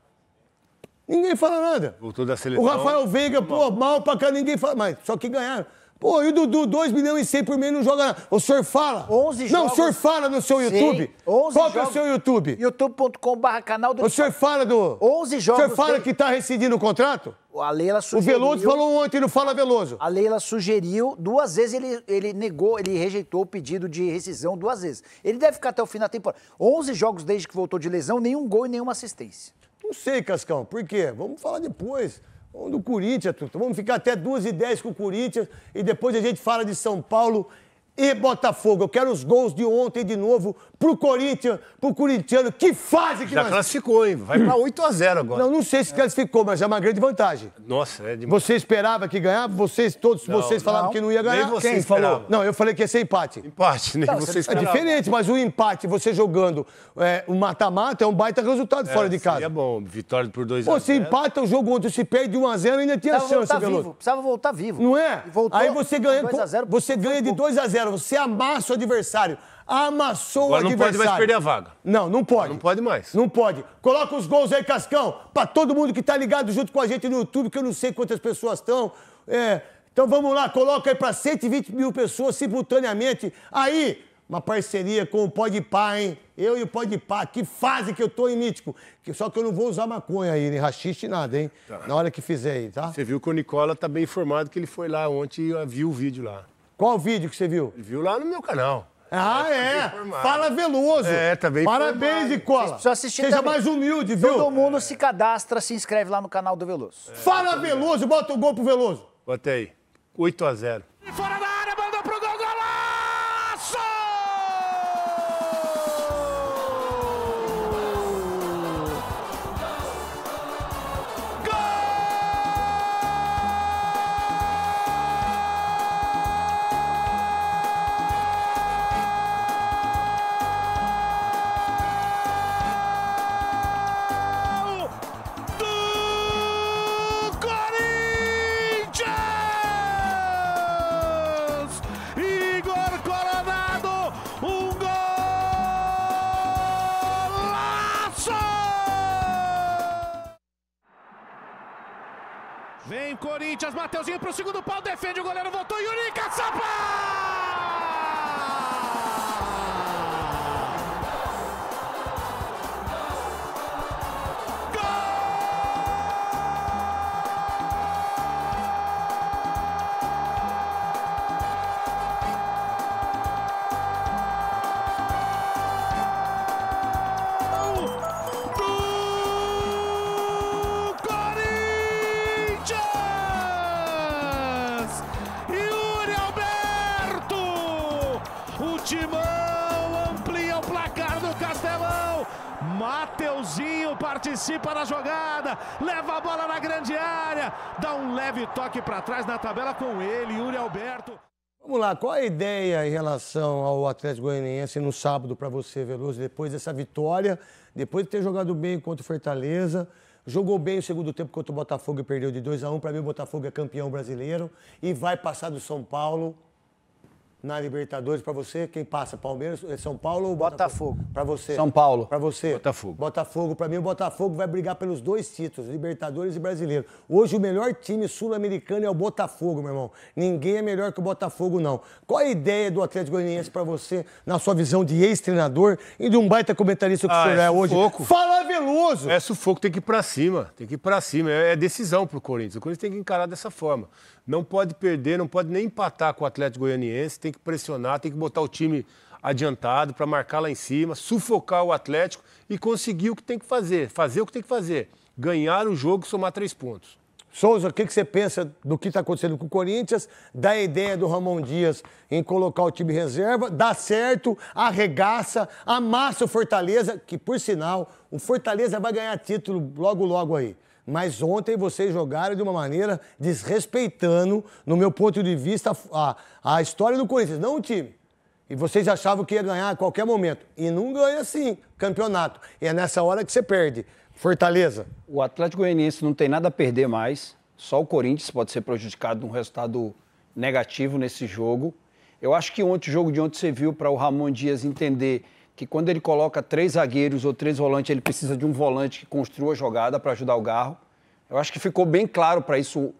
Ninguém fala nada. Voltou da seleção. O Rafael Veiga, pô, mal pra cá, ninguém fala. Mas só que ganharam. Pô, e o Dudu, 2 milhões e 100 por mês não joga nada. O senhor fala. 11 jogos. Não, o senhor fala no seu YouTube. Sim, 11 Qual jogos. é o seu YouTube? youtube.com.br canal do... O senhor fala do... 11 jogos. O senhor fala que tá rescindindo o contrato? A Leila sugeriu... O Veloso falou ontem, não fala Veloso. A Leila sugeriu, duas vezes ele, ele negou, ele rejeitou o pedido de rescisão duas vezes. Ele deve ficar até o fim da temporada. 11 jogos desde que voltou de lesão, nenhum gol e nenhuma assistência. Não sei, Cascão. Por quê? Vamos falar depois. Vamos do Corinthians, tudo. Vamos ficar até 2 ideias 10 com o Corinthians e depois a gente fala de São Paulo e Botafogo. Eu quero os gols de ontem de novo pro Corinthians, pro Corinthians. Que fase que Já nós... classificou, hein? Vai pra 8 a 0 agora. Não, não sei se classificou, mas é uma grande vantagem. Nossa, é demais. Você esperava que ganhava? Vocês, todos não, vocês falavam não, que não ia ganhar? Nem você Quem falou? Não, eu falei que ia ser empate. Empate, nem não, você é esperava. É diferente, mas o empate, você jogando é, o mata-mata, é um baita resultado é, fora de casa. É bom, vitória por 2 a 0 Você empata o jogo ontem, se perde 1 a 0 ainda tinha Precisava chance, voltar Vivo. Precisava voltar vivo. Não é? Voltou, Aí você ganha, 2 a 0, você ganha de 2 a 0 você amassa o adversário. Amassou Agora o adversário. não pode mais perder a vaga. Não, não pode. Não pode mais. Não pode. Coloca os gols aí, Cascão, pra todo mundo que tá ligado junto com a gente no YouTube, que eu não sei quantas pessoas estão. É, então vamos lá, coloca aí pra 120 mil pessoas simultaneamente. Aí, uma parceria com o Pode Pá, hein? Eu e o Pode Pá. que fase que eu tô em Mítico. Só que eu não vou usar maconha aí, nem rachiste nada, hein? Tá. Na hora que fizer aí, tá? Você viu que o Nicola tá bem informado que ele foi lá ontem e viu o vídeo lá. Qual vídeo que você viu? Viu lá no meu canal. Ah, tá é? Fala Veloso. É, também. Tá Parabéns, Nicola. Seja também. mais humilde, viu? Todo mundo é. se cadastra, se inscreve lá no canal do Veloso. É, Fala Veloso, bota o um gol pro Veloso. Botei. 8 a 0. E fora da Mateuzinho pro segundo pau, defende o goleiro, voltou Yuri Caçapa! participa na jogada, leva a bola na grande área, dá um leve toque para trás na tabela com ele, Yuri Alberto. Vamos lá, qual a ideia em relação ao Atlético Goianiense no sábado para você, Veloso, depois dessa vitória, depois de ter jogado bem contra o Fortaleza? Jogou bem o segundo tempo contra o Botafogo e perdeu de 2 a 1 Para mim, o Botafogo é campeão brasileiro e vai passar do São Paulo na Libertadores para você? Quem passa? Palmeiras, é São Paulo ou Botafogo? Botafogo. Para você. São Paulo. Para você. Botafogo. Botafogo. Para mim, o Botafogo vai brigar pelos dois títulos, Libertadores e Brasileiro. Hoje, o melhor time sul-americano é o Botafogo, meu irmão. Ninguém é melhor que o Botafogo, não. Qual a ideia do Atlético Goianiense para você, na sua visão de ex-treinador e de um baita comentarista que ah, o senhor é, é hoje? Fala, Veloso! É sufoco, tem que ir para cima. Tem que ir para cima. É, é decisão pro Corinthians. O Corinthians tem que encarar dessa forma não pode perder, não pode nem empatar com o Atlético Goianiense, tem que pressionar, tem que botar o time adiantado para marcar lá em cima, sufocar o Atlético e conseguir o que tem que fazer, fazer o que tem que fazer, ganhar o jogo e somar três pontos. Souza, o que, você pensa do que está acontecendo com o Corinthians, da ideia do Ramon Dias em colocar o time reserva, dá certo, arregaça, amassa o Fortaleza, que por sinal, o Fortaleza vai ganhar título logo logo aí mas ontem vocês jogaram de uma maneira desrespeitando, no meu ponto de vista, a, a história do Corinthians, não o time. E vocês achavam que ia ganhar a qualquer momento. E não ganha assim, campeonato. E é nessa hora que você perde. Fortaleza. O Atlético Goianiense não tem nada a perder mais. Só o Corinthians pode ser prejudicado de um resultado negativo nesse jogo. Eu acho que ontem, o jogo de ontem você viu para o Ramon Dias entender que quando ele coloca três zagueiros ou três volantes, ele precisa de um volante que construa a jogada para ajudar o Garro. Eu acho que ficou bem claro para isso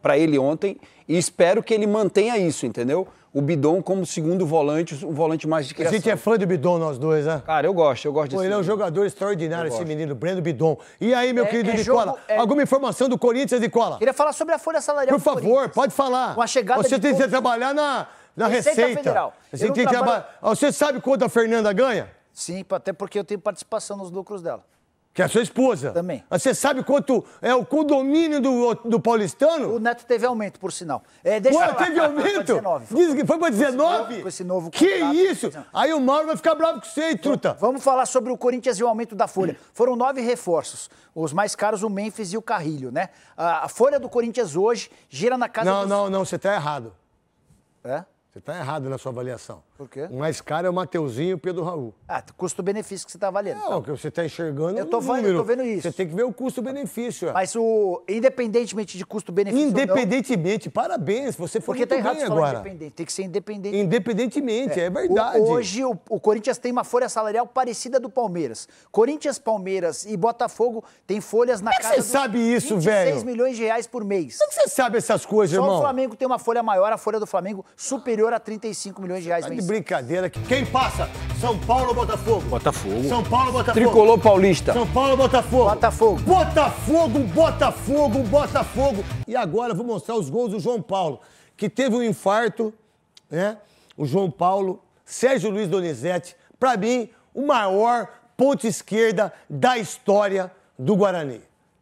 para ele ontem e espero que ele mantenha isso, entendeu? O Bidon como segundo volante, um volante mais de criação. A gente é fã do Bidon, nós dois, né? Cara, eu gosto, eu gosto disso. ele é um jogador extraordinário, esse menino, Breno Bidon. E aí, meu é, querido é Nicola, jogo, é... alguma informação do Corinthians, Nicola? Queria falar sobre a folha salarial Por favor, pode falar. a chegada Você tem que trabalhar na na Receita, Receita Federal. Você, trabalho... você sabe quanto a Fernanda ganha? Sim, até porque eu tenho participação nos lucros dela. Que é a sua esposa. Também. Você sabe quanto é o condomínio do, do paulistano? O Neto teve aumento, por sinal. É, deixa Pô, teve aumento? que foi para 19? Com esse novo Que isso? Aí o Mauro vai ficar bravo com você, hein, truta. Vamos falar sobre o Corinthians e o aumento da folha. Hum. Foram nove reforços. Os mais caros, o Memphis e o Carrilho, né? A, folha do Corinthians hoje gira na casa... Não, dos... não, não, você está errado. É? Você está errado na sua avaliação. Por quê? O mais caro é o Mateuzinho e o Pedro Raul. Ah, custo-benefício que você está valendo. Não, o tá. que você está enxergando eu tô, vendo, eu tô vendo isso. Você tem que ver o custo-benefício. Mas o... Independentemente de custo-benefício Independentemente, não, parabéns, você foi Porque tá muito tá errado bem agora. independente, tem que ser independente. Independentemente, é, é verdade. O, hoje o, o Corinthians tem uma folha salarial parecida do Palmeiras. Corinthians, Palmeiras e Botafogo têm folhas na Como é casa você sabe isso, velho? 26 milhões de reais por mês. Como é você sabe essas coisas, Só irmão? Só o Flamengo tem uma folha maior, a folha do Flamengo superior a 35 milhões de reais mês brincadeira. Quem passa? São Paulo ou Botafogo? Botafogo. São Paulo Botafogo? Tricolor Paulista. São Paulo Botafogo? Botafogo. Botafogo, Botafogo, Botafogo. E agora vou mostrar os gols do João Paulo, que teve um infarto, né? O João Paulo, Sérgio Luiz Donizete, para mim, o maior ponto esquerda da história do Guarani.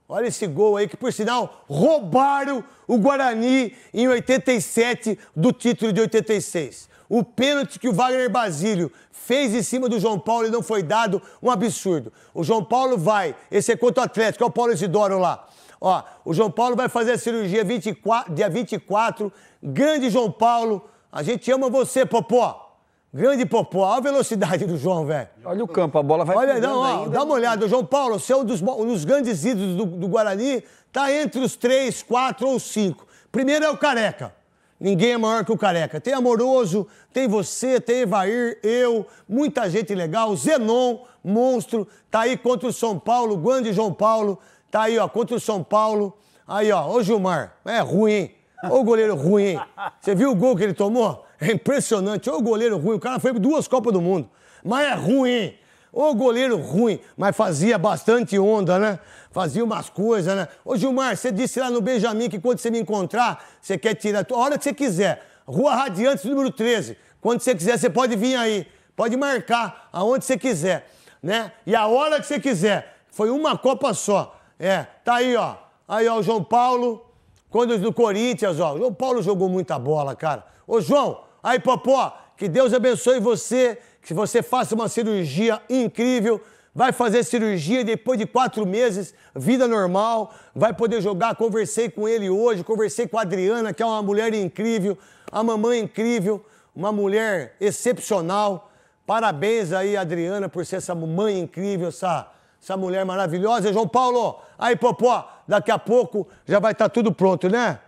Olha esse gol aí, que por sinal roubaram o Guarani em 87 do título de 86. O pênalti que o Wagner Basílio fez em cima do João Paulo e não foi dado, um absurdo. O João Paulo vai, esse é contra o Atlético, é o Paulo Isidoro lá. Ó, o João Paulo vai fazer a cirurgia 24, dia 24. Grande João Paulo, a gente ama você, Popó. Grande Popó, olha a velocidade do João, velho. Olha o campo, a bola vai Olha, não, ó, ainda. dá uma olhada. O João Paulo, você é um dos, um dos grandes ídolos do, do Guarani, tá entre os três, quatro ou cinco. Primeiro é o Careca. Ninguém é maior que o Careca. Tem Amoroso, tem você, tem Evair, eu, muita gente legal. Zenon, monstro, tá aí contra o São Paulo, grande João Paulo, tá aí, ó, contra o São Paulo. Aí, ó, ô Gilmar, é ruim, hein? Ô goleiro ruim, hein? Você viu o gol que ele tomou? É impressionante, ô goleiro ruim. O cara foi duas Copas do Mundo, mas é ruim, hein? Ô goleiro ruim, mas fazia bastante onda, né? fazia umas coisas, né? Ô Gilmar, você disse lá no Benjamin que quando você me encontrar, você quer tirar a hora que você quiser. Rua Radiantes, número 13. Quando você quiser, você pode vir aí. Pode marcar aonde você quiser, né? E a hora que você quiser. Foi uma Copa só. É, tá aí, ó. Aí, ó, o João Paulo, quando do Corinthians, ó. O João Paulo jogou muita bola, cara. Ô, João, aí, Popó, que Deus abençoe você, que você faça uma cirurgia incrível vai fazer cirurgia depois de quatro meses, vida normal, vai poder jogar. Conversei com ele hoje, conversei com a Adriana, que é uma mulher incrível, a mamãe incrível, uma mulher excepcional. Parabéns aí, Adriana, por ser essa mãe incrível, essa, essa mulher maravilhosa. João Paulo, aí, Popó, daqui a pouco já vai estar tá tudo pronto, né?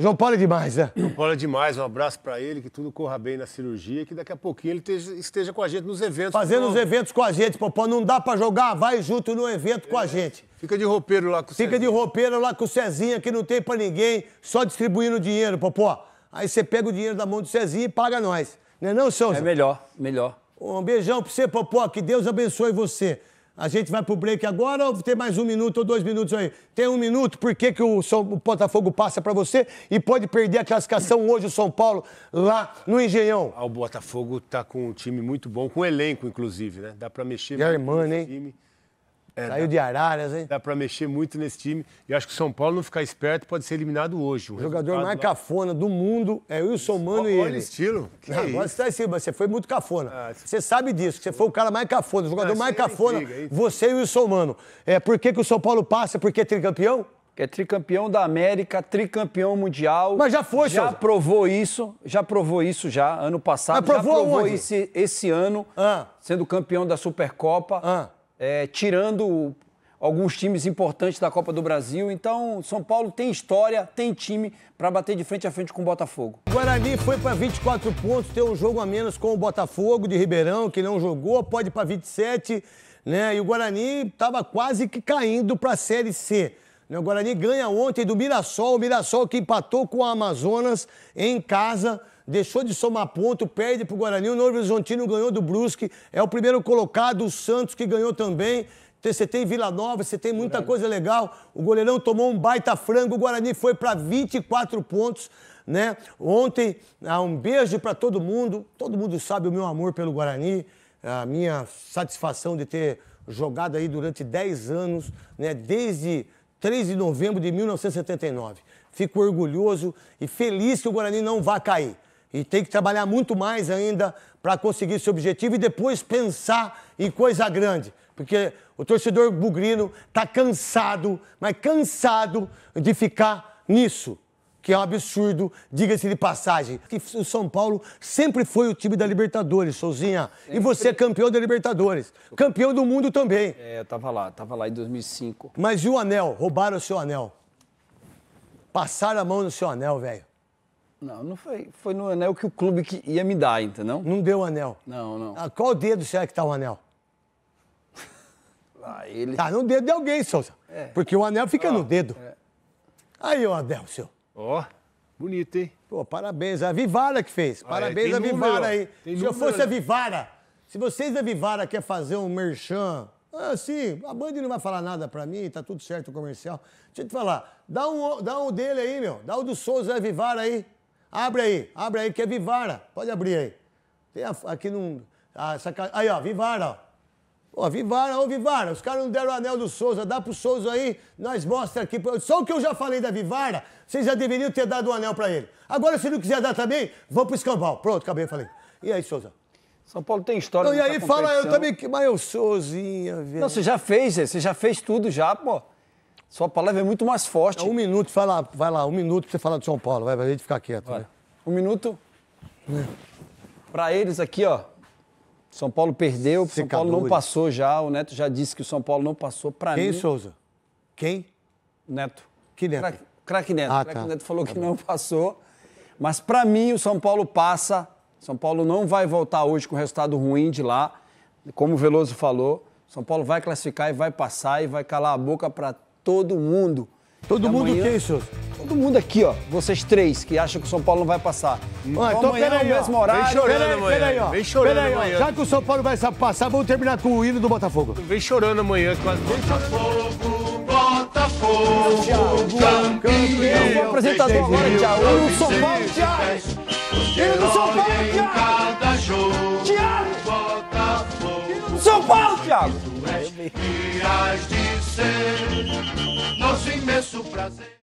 João Paulo é demais, né? João Paulo é demais, um abraço para ele, que tudo corra bem na cirurgia, que daqui a pouquinho ele esteja, esteja com a gente nos eventos. Fazendo os eventos com a gente, Popó, não dá para jogar, vai junto no evento é. com a é, gente. Fica de roupeiro lá com o Fica Cezinha. de roupeiro lá com o Cezinha, que não tem para ninguém, só distribuindo dinheiro, Popó. Aí você pega o dinheiro da mão do Cezinha e paga nós. Não é não, São? É melhor, melhor. Um beijão pra você, Popó, que Deus abençoe você. A gente vai pro break agora ou tem mais um minuto ou dois minutos aí? Tem um minuto, por que, que o, São, o Botafogo passa para você e pode perder a classificação hoje o São Paulo lá no Engenhão? Ah, o Botafogo tá com um time muito bom, com um elenco, inclusive, né? Dá para mexer. irmã, hein? Time. É, Saiu dá, de Araras, hein? Dá para mexer muito nesse time. E acho que o São Paulo não ficar esperto pode ser eliminado hoje. O, o jogador mais lá... cafona do mundo é Wilson Mano e olha ele. Olha estilo. Que não, é agora você tá assim, mas você foi muito cafona. Ah, você sabe disso, que você foi o cara mais cafona, o jogador ah, mais é cafona. É intriga. Você e o Wilson Mano. É, por que, que o São Paulo passa? Porque é tricampeão? que é tricampeão da América, tricampeão mundial. Mas já foi, Já Sousa. provou isso, já provou isso já, ano passado. Já provou já provou esse, esse, ano, ah. sendo campeão da Supercopa. Ah é, tirando alguns times importantes da Copa do Brasil. Então, São Paulo tem história, tem time para bater de frente a frente com o Botafogo. O Guarani foi para 24 pontos, tem um jogo a menos com o Botafogo de Ribeirão, que não jogou, pode para 27, né? E o Guarani estava quase que caindo para a Série C. Né? O Guarani ganha ontem do Mirassol, o Mirassol que empatou com o Amazonas em casa deixou de somar ponto, perde para o Guarani. O Novo Horizontino ganhou do Brusque, é o primeiro colocado, o Santos que ganhou também. Você tem Vila Nova, você tem muita coisa legal. O goleirão tomou um baita frango, o Guarani foi para 24 pontos. Né? Ontem, ah, um beijo para todo mundo. Todo mundo sabe o meu amor pelo Guarani, a minha satisfação de ter jogado aí durante 10 anos, né? desde 3 de novembro de 1979. Fico orgulhoso e feliz que o Guarani não vá cair. E tem que trabalhar muito mais ainda para conseguir esse objetivo e depois pensar em coisa grande. Porque o torcedor bugrino está cansado, mas cansado de ficar nisso, que é um absurdo, diga-se de passagem. Que o São Paulo sempre foi o time da Libertadores, Souzinha. E você é campeão da Libertadores, campeão do mundo também. É, eu tava lá, tava lá em 2005. Mas e o anel? Roubaram o seu anel. Passaram a mão no seu anel, velho. Não, não foi. Foi no anel que o clube que ia me dar, entendeu? Não deu o anel. Não, não. Ah, qual dedo será que tá o anel? Ah, ele... Tá no dedo de alguém, Souza. É. Porque o anel fica no dedo. É. Aí, o anel, seu. Ó, oh, bonito, hein? Pô, parabéns. A Vivara que fez. Ah, é, parabéns é, a Vivara número, aí. se número, eu fosse né? a Vivara, se vocês da Vivara querem fazer um merchan, ah, sim, a Band não vai falar nada pra mim, tá tudo certo o comercial. Deixa eu te falar, dá um, dá um dele aí, meu. Dá o um do Souza Vivara aí. Abre aí, abre aí, que é Vivara. Pode abrir aí. Tem a, aqui num. A, essa, aí, ó, Vivara, ó. Pô, Vivara, ô Vivara, os caras não deram o anel do Souza, dá pro Souza aí, nós mostra aqui. Só o que eu já falei da Vivara, vocês já deveriam ter dado o anel para ele. Agora, se não quiser dar também, vão pro escambau. Pronto, acabei, falei. E aí, Souza? São Paulo tem história. Não, e aí fala, eu também, mas eu Souzinha. velho. Não, você já fez, é, você já fez tudo já, pô. Sua palavra é muito mais forte. É um minuto, vai lá, vai lá, um minuto pra você falar de São Paulo, vai, pra gente ficar quieto. Né? Um minuto. É. Para eles aqui, ó. São Paulo perdeu, Secadores. São Paulo não passou já. O Neto já disse que o São Paulo não passou para mim. Quem, Souza? Quem? Neto. Que Neto? Crack, Neto. Ah, tá. Neto falou tá que não passou. Mas para mim, o São Paulo passa. São Paulo não vai voltar hoje com resultado ruim de lá. Como o Veloso falou, São Paulo vai classificar e vai passar e vai calar a boca para todo mundo. Todo e mundo o quê, senhor? Todo mundo aqui, ó. Vocês três que acham que o São Paulo não vai passar. Ah, então, peraí, é o mesmo horário. Vem chorando peraí, amanhã. Peraí, ó. Vem chorando peraí, ó. amanhã. Já que o São Paulo vai passar, vamos terminar com o hino do Botafogo. Vem chorando amanhã. Quase. Botafogo, Botafogo, Thiago, campeão. O apresentador agora, Thiago. Eu não sou Paulo, Thiago. Eu do São Paulo, Thiago. Thiago. São Paulo, Thiago. Tu és, de ser preço prazer.